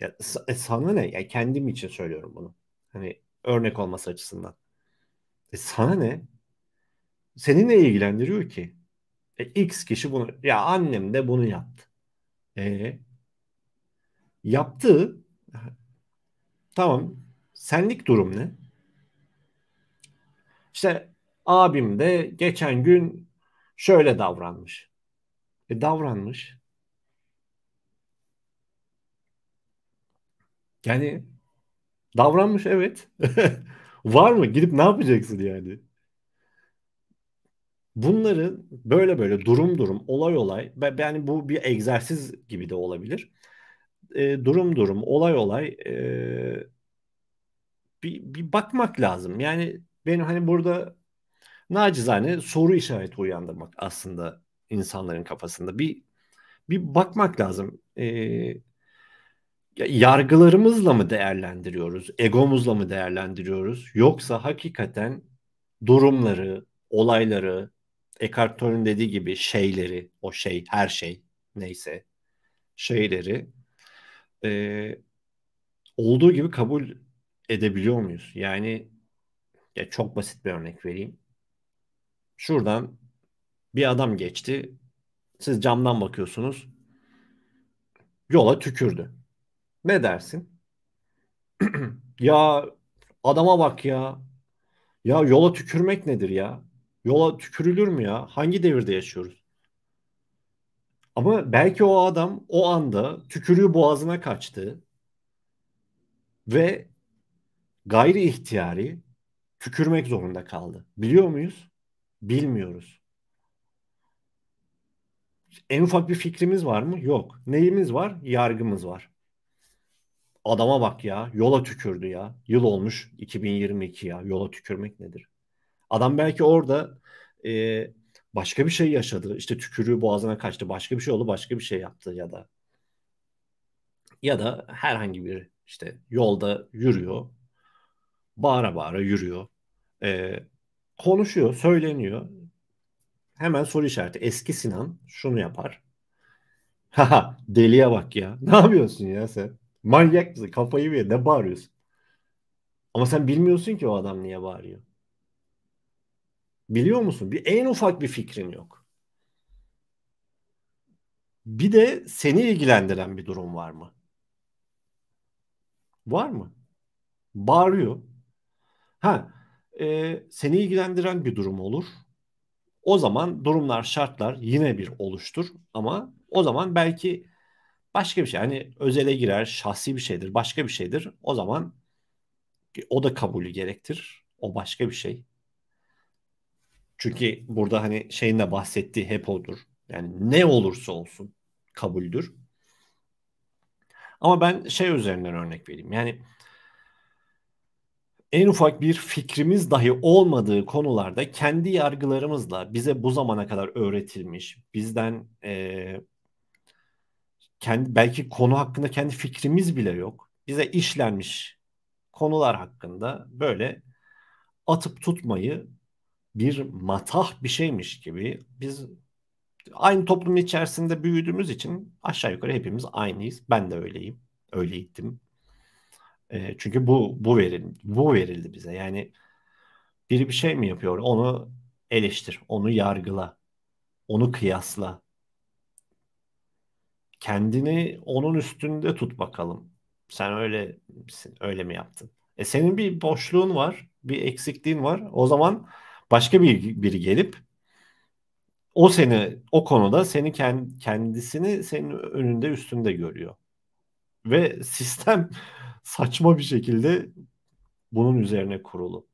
Ya, e, sana ne? Ya kendim için söylüyorum bunu. Hani örnek olması açısından. E sana ne? Seni ne ilgilendiriyor ki? E, X kişi bunu ya annem de bunu yaptı. E, yaptığı tamam senlik durum ne? İşte abim de geçen gün şöyle davranmış. E davranmış. Yani davranmış evet. Var mı? Gidip ne yapacaksın yani? Bunları böyle böyle durum durum, olay olay, yani bu bir egzersiz gibi de olabilir. E, durum durum, olay olay e, bir, bir bakmak lazım. Yani benim hani burada nacizane soru işareti uyandırmak aslında insanların kafasında. Bir bir bakmak lazım. E, yargılarımızla mı değerlendiriyoruz? Egomuzla mı değerlendiriyoruz? Yoksa hakikaten durumları, olayları, Eckhart Tolle'nin dediği gibi şeyleri, o şey, her şey neyse şeyleri e, olduğu gibi kabul edebiliyor muyuz? Yani ya çok basit bir örnek vereyim. Şuradan bir adam geçti. Siz camdan bakıyorsunuz. Yola tükürdü. Ne dersin? ya adama bak ya. Ya yola tükürmek nedir ya? Yola tükürülür mü ya? Hangi devirde yaşıyoruz? Ama belki o adam o anda tükürüğü boğazına kaçtı ve gayri ihtiyari tükürmek zorunda kaldı. Biliyor muyuz? Bilmiyoruz. En ufak bir fikrimiz var mı? Yok. Neyimiz var? Yargımız var. Adama bak ya. Yola tükürdü ya. Yıl olmuş 2022 ya. Yola tükürmek nedir? Adam belki orada e, başka bir şey yaşadı. İşte tükürüğü boğazına kaçtı. Başka bir şey oldu. Başka bir şey yaptı ya da ya da herhangi bir işte yolda yürüyor. Bağıra bağıra yürüyor. E, konuşuyor, söyleniyor. Hemen soru işareti. Eski Sinan şunu yapar. Haha deliye bak ya. Ne yapıyorsun ya sen? Manyak mısın? Kafayı bir ne bağırıyorsun? Ama sen bilmiyorsun ki o adam niye bağırıyor. Biliyor musun? Bir en ufak bir fikrin yok. Bir de seni ilgilendiren bir durum var mı? Var mı? Bağırıyor. Ha, e, seni ilgilendiren bir durum olur. O zaman durumlar, şartlar yine bir oluştur ama o zaman belki başka bir şey. Hani özele girer, şahsi bir şeydir, başka bir şeydir. O zaman o da kabulü gerektir. O başka bir şey. Çünkü burada hani şeyin de bahsettiği hep odur. Yani ne olursa olsun kabuldür. Ama ben şey üzerinden örnek vereyim. Yani en ufak bir fikrimiz dahi olmadığı konularda kendi yargılarımızla bize bu zamana kadar öğretilmiş, bizden e, kendi belki konu hakkında kendi fikrimiz bile yok. Bize işlenmiş konular hakkında böyle atıp tutmayı bir matah bir şeymiş gibi biz aynı toplum içerisinde büyüdüğümüz için aşağı yukarı hepimiz aynıyız. Ben de öyleyim. Öyleydim. E, ee, çünkü bu bu verildi, bu verildi bize. Yani biri bir şey mi yapıyor? Onu eleştir, onu yargıla, onu kıyasla. Kendini onun üstünde tut bakalım. Sen öyle misin? Öyle mi yaptın? E senin bir boşluğun var, bir eksikliğin var. O zaman başka bir biri gelip o seni o konuda seni kendisini senin önünde üstünde görüyor. Ve sistem saçma bir şekilde bunun üzerine kurulu.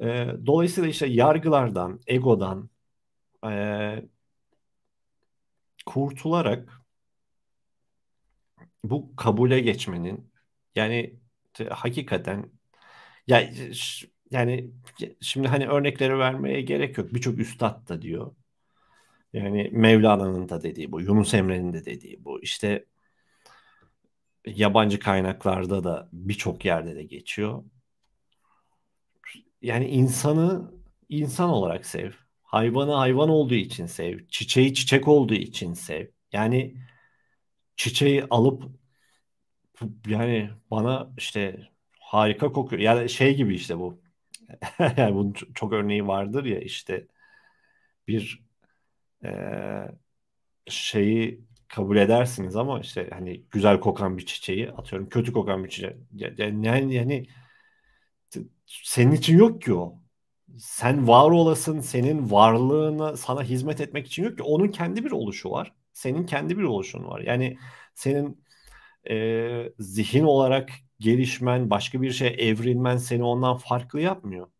E, dolayısıyla işte yargılardan, egodan e, kurtularak bu kabule geçmenin yani hakikaten ya yani, yani şimdi hani örnekleri vermeye gerek yok. Birçok üstad da diyor. Yani Mevlana'nın da dediği bu, Yunus Emre'nin de dediği bu. İşte yabancı kaynaklarda da birçok yerde de geçiyor. Yani insanı insan olarak sev. Hayvanı hayvan olduğu için sev. Çiçeği çiçek olduğu için sev. Yani çiçeği alıp yani bana işte harika kokuyor. Yani şey gibi işte bu yani bunun çok örneği vardır ya işte bir e, şeyi kabul edersiniz ama işte hani güzel kokan bir çiçeği atıyorum kötü kokan bir çiçeği yani yani, yani senin için yok ki o. Sen var olasın, senin varlığını sana hizmet etmek için yok ki. Onun kendi bir oluşu var. Senin kendi bir oluşun var. Yani senin e, zihin olarak gelişmen, başka bir şey evrilmen seni ondan farklı yapmıyor.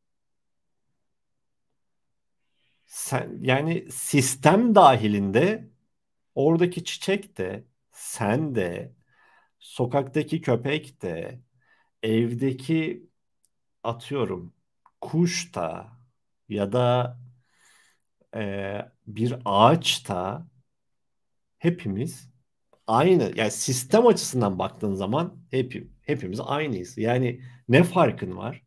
Sen, yani sistem dahilinde oradaki çiçek de, sen de, sokaktaki köpek de, evdeki atıyorum kuş da ya da e, bir ağaç da hepimiz aynı. Yani sistem açısından baktığın zaman hep, hepimiz aynıyız. Yani ne farkın var?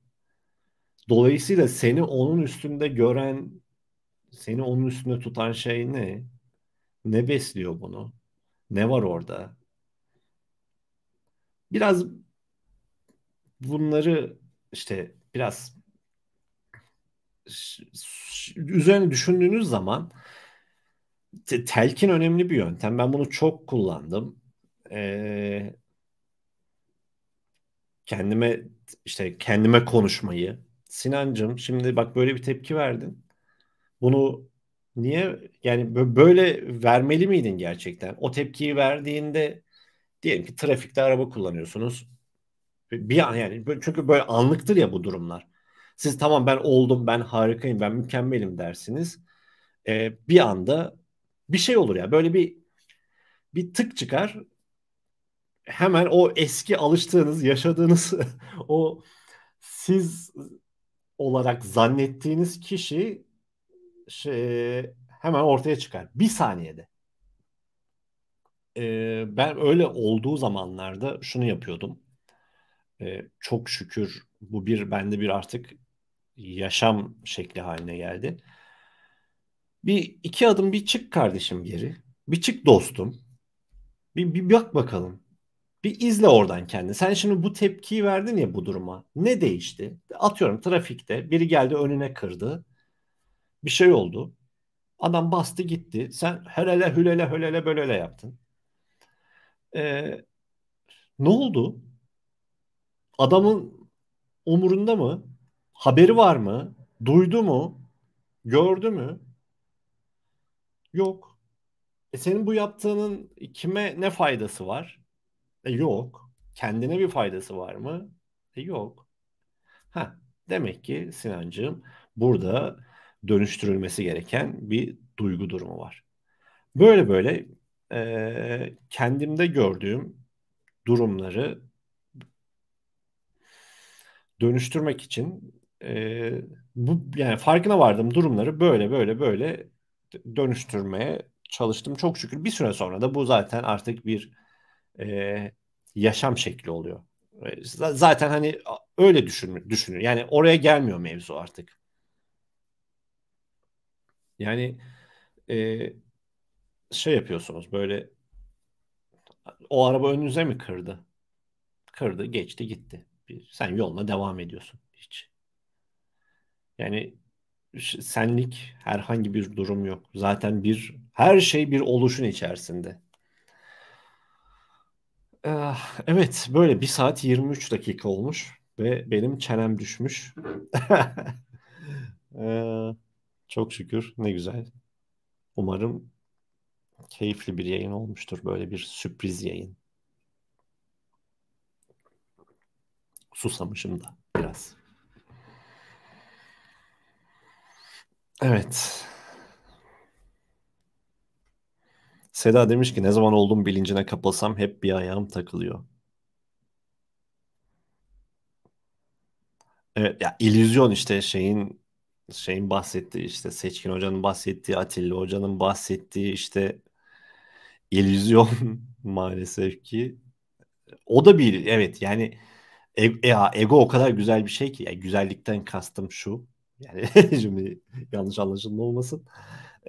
Dolayısıyla seni onun üstünde gören, seni onun üstünde tutan şey ne? Ne besliyor bunu? Ne var orada? Biraz bunları işte biraz üzerine düşündüğünüz zaman te- telkin önemli bir yöntem. Ben bunu çok kullandım. Ee, kendime işte kendime konuşmayı. Sinancım şimdi bak böyle bir tepki verdin. Bunu niye yani böyle vermeli miydin gerçekten? O tepkiyi verdiğinde diyelim ki trafikte araba kullanıyorsunuz. Bir an yani çünkü böyle anlıktır ya bu durumlar. Siz tamam ben oldum, ben harikayım, ben mükemmelim dersiniz. Ee, bir anda bir şey olur ya. Böyle bir bir tık çıkar. Hemen o eski alıştığınız, yaşadığınız o siz olarak zannettiğiniz kişi şey, hemen ortaya çıkar. Bir saniyede. Ee, ben öyle olduğu zamanlarda şunu yapıyordum. Ee, çok şükür bu bir bende bir artık yaşam şekli haline geldi bir iki adım bir çık kardeşim geri. Bir çık dostum. Bir, bir bak bakalım. Bir izle oradan kendini. Sen şimdi bu tepkiyi verdin ya bu duruma. Ne değişti? Atıyorum trafikte biri geldi önüne kırdı. Bir şey oldu. Adam bastı gitti. Sen helele hülele hülele böylele yaptın. Ee, ne oldu? Adamın umurunda mı? Haberi var mı? Duydu mu? Gördü mü? Yok. E senin bu yaptığının kime ne faydası var? E yok. Kendine bir faydası var mı? E yok. Ha, demek ki Sinancığım burada dönüştürülmesi gereken bir duygu durumu var. Böyle böyle e, kendimde gördüğüm durumları dönüştürmek için e, bu yani farkına vardım durumları böyle böyle böyle dönüştürmeye çalıştım. Çok şükür bir süre sonra da bu zaten artık bir e, yaşam şekli oluyor. E, zaten hani öyle düşün, düşünüyor. Yani oraya gelmiyor mevzu artık. Yani e, şey yapıyorsunuz böyle o araba önünüze mi kırdı? Kırdı, geçti, gitti. Sen yoluna devam ediyorsun hiç. Yani senlik herhangi bir durum yok. Zaten bir her şey bir oluşun içerisinde. Ee, evet böyle bir saat 23 dakika olmuş ve benim çenem düşmüş. ee, çok şükür ne güzel. Umarım keyifli bir yayın olmuştur böyle bir sürpriz yayın. Susamışım da biraz. Evet. Seda demiş ki ne zaman olduğum bilincine kapılsam hep bir ayağım takılıyor. Evet ya illüzyon işte şeyin şeyin bahsettiği işte Seçkin Hoca'nın bahsettiği Atilla Hoca'nın bahsettiği işte illüzyon maalesef ki o da bir evet yani e, e, ego o kadar güzel bir şey ki yani güzellikten kastım şu yani şimdi yanlış anlaşılma olmasın.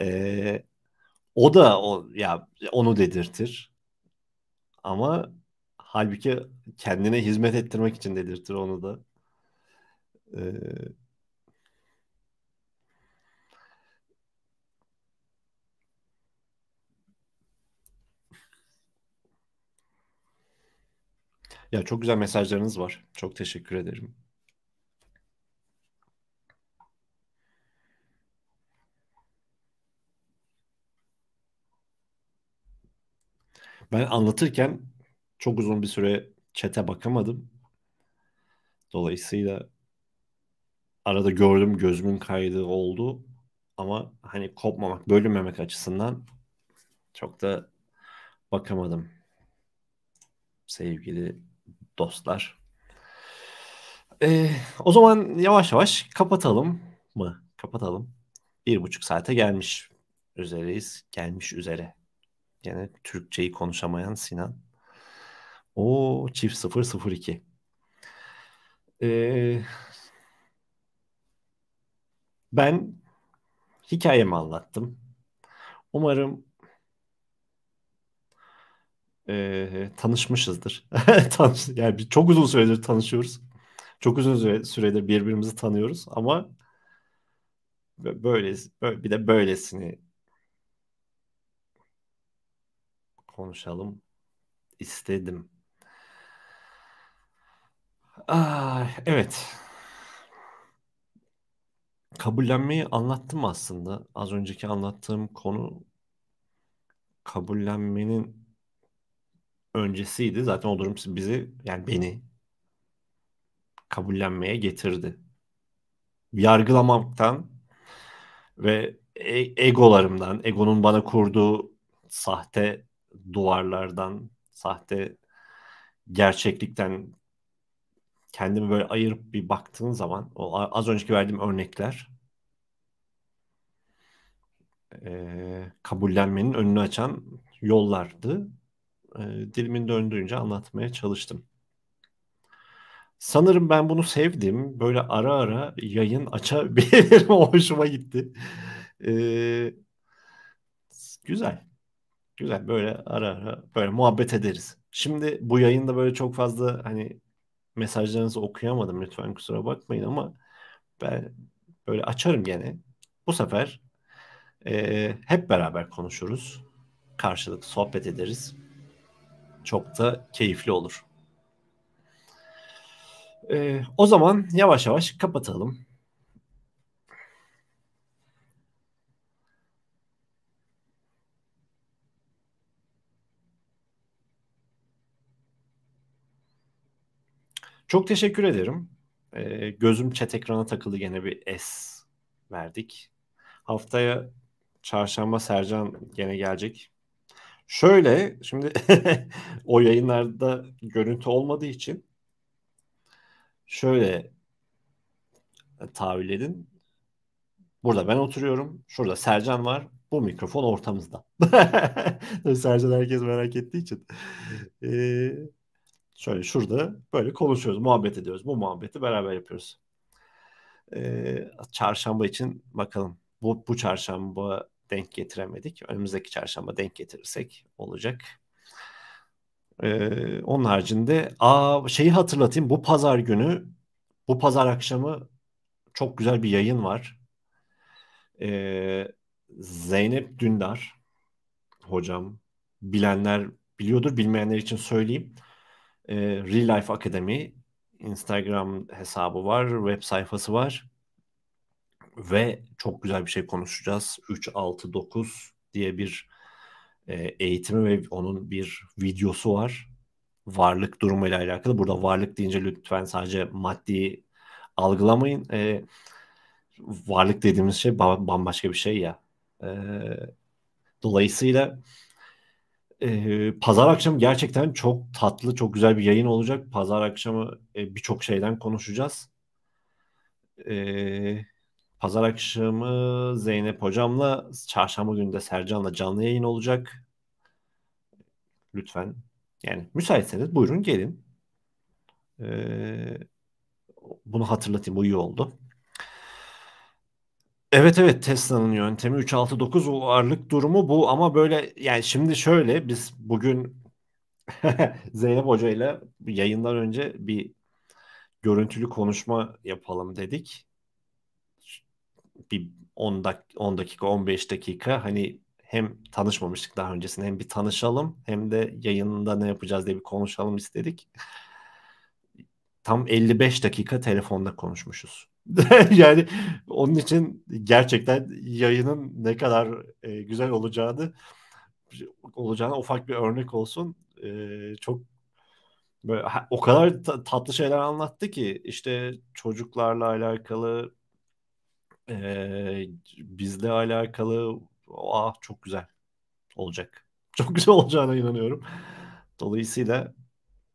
Ee, o da o ya onu dedirtir. Ama halbuki kendine hizmet ettirmek için dedirtir onu da. Ee, Ya çok güzel mesajlarınız var. Çok teşekkür ederim. Ben anlatırken çok uzun bir süre çete bakamadım. Dolayısıyla arada gördüm gözümün kaydı oldu ama hani kopmamak, bölünmemek açısından çok da bakamadım. Sevgili dostlar. Ee, o zaman yavaş yavaş kapatalım mı? Kapatalım. Bir buçuk saate gelmiş üzereyiz. Gelmiş üzere yani Türkçeyi konuşamayan Sinan. O çift 002. Ee, ben hikayemi anlattım. Umarım e, tanışmışızdır. Tanış, yani bir, çok uzun süredir tanışıyoruz. Çok uzun süre, süredir birbirimizi tanıyoruz ama böyle, böyle bir de böylesini konuşalım istedim. Aa, ah, evet. Kabullenmeyi anlattım aslında. Az önceki anlattığım konu kabullenmenin öncesiydi. Zaten o durum bizi yani beni kabullenmeye getirdi. Yargılamaktan ve e-, egolarımdan, egonun bana kurduğu sahte duvarlardan, sahte gerçeklikten kendimi böyle ayırıp bir baktığın zaman o az önceki verdiğim örnekler e, kabullenmenin önünü açan yollardı. E, dilimin döndüğünce anlatmaya çalıştım. Sanırım ben bunu sevdim. Böyle ara ara yayın açabilirim. Hoşuma gitti. E, güzel. Güzel böyle ara ara böyle muhabbet ederiz. Şimdi bu yayında böyle çok fazla hani mesajlarınızı okuyamadım lütfen kusura bakmayın ama ben böyle açarım gene. Bu sefer e, hep beraber konuşuruz. Karşılıklı sohbet ederiz. Çok da keyifli olur. E, o zaman yavaş yavaş kapatalım. Çok teşekkür ederim. E, gözüm chat ekrana takılı gene bir S verdik. Haftaya çarşamba Sercan gene gelecek. Şöyle şimdi o yayınlarda görüntü olmadığı için şöyle tahvil edin. Burada ben oturuyorum. Şurada Sercan var. Bu mikrofon ortamızda. Sercan herkes merak ettiği için. Ee, Şöyle şurada böyle konuşuyoruz, muhabbet ediyoruz. Bu muhabbeti beraber yapıyoruz. Ee, çarşamba için bakalım. Bu, bu çarşamba denk getiremedik. Önümüzdeki çarşamba denk getirirsek olacak. Ee, onun haricinde aa, şeyi hatırlatayım. Bu pazar günü, bu pazar akşamı çok güzel bir yayın var. Ee, Zeynep Dündar hocam bilenler biliyordur, bilmeyenler için söyleyeyim. Ee, Real Life Academy Instagram hesabı var, web sayfası var. Ve çok güzel bir şey konuşacağız. 369 diye bir e, eğitimi ve onun bir videosu var. Varlık durumuyla alakalı. Burada varlık deyince lütfen sadece maddi algılamayın. E, varlık dediğimiz şey bambaşka bir şey ya. E, dolayısıyla e, pazar akşamı gerçekten çok tatlı, çok güzel bir yayın olacak. Pazar akşamı e, birçok şeyden konuşacağız. E, pazar akşamı Zeynep Hocam'la, çarşamba günü de Sercan'la canlı yayın olacak. Lütfen yani müsaitseniz buyurun gelin. E, bunu hatırlatayım, bu iyi oldu. Evet evet Tesla'nın yöntemi 369 o ağırlık durumu bu ama böyle yani şimdi şöyle biz bugün Zeynep Hoca ile yayından önce bir görüntülü konuşma yapalım dedik. Bir 10 dak 10 dakika 15 dakika hani hem tanışmamıştık daha öncesinde hem bir tanışalım hem de yayında ne yapacağız diye bir konuşalım istedik. Tam 55 dakika telefonda konuşmuşuz. yani onun için gerçekten yayının ne kadar e, güzel olacağını olacağına ufak bir örnek olsun. E, çok böyle, o kadar ta- tatlı şeyler anlattı ki işte çocuklarla alakalı e, bizle alakalı ah çok güzel olacak. Çok güzel olacağına inanıyorum. Dolayısıyla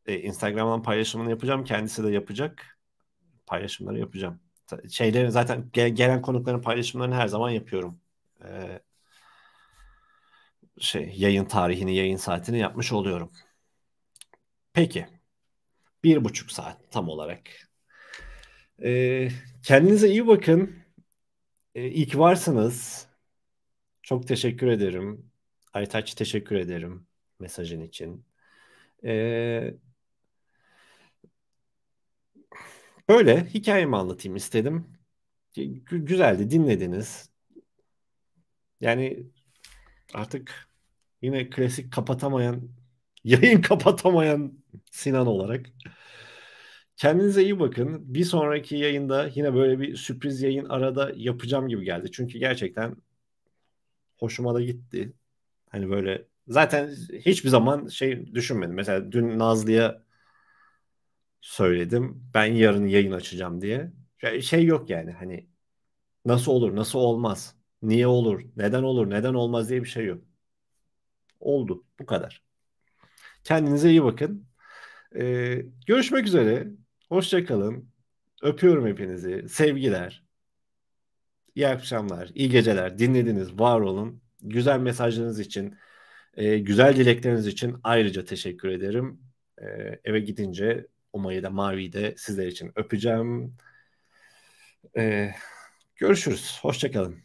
e, Instagram'dan paylaşımını yapacağım. Kendisi de yapacak. Paylaşımları yapacağım şeyleri zaten gelen konukların paylaşımlarını her zaman yapıyorum. Ee, şey yayın tarihini, yayın saatini yapmış oluyorum. Peki. Bir buçuk saat tam olarak. Ee, kendinize iyi bakın. Ee, iyi varsınız. Çok teşekkür ederim. Aytaç teşekkür ederim mesajın için. Ee, Böyle hikayemi anlatayım istedim. G- güzeldi dinlediniz. Yani artık yine klasik kapatamayan, yayın kapatamayan Sinan olarak. Kendinize iyi bakın. Bir sonraki yayında yine böyle bir sürpriz yayın arada yapacağım gibi geldi. Çünkü gerçekten hoşuma da gitti. Hani böyle zaten hiçbir zaman şey düşünmedim. Mesela dün Nazlı'ya söyledim. Ben yarın yayın açacağım diye. Şey yok yani hani nasıl olur, nasıl olmaz, niye olur, neden olur, neden olmaz diye bir şey yok. Oldu. Bu kadar. Kendinize iyi bakın. Ee, görüşmek üzere. Hoşçakalın. Öpüyorum hepinizi. Sevgiler. İyi akşamlar, iyi geceler. Dinlediniz, var olun. Güzel mesajlarınız için, e, güzel dilekleriniz için ayrıca teşekkür ederim. E, eve gidince Umay'ı da Mavi'yi de sizler için öpeceğim. Ee, görüşürüz. Hoşçakalın.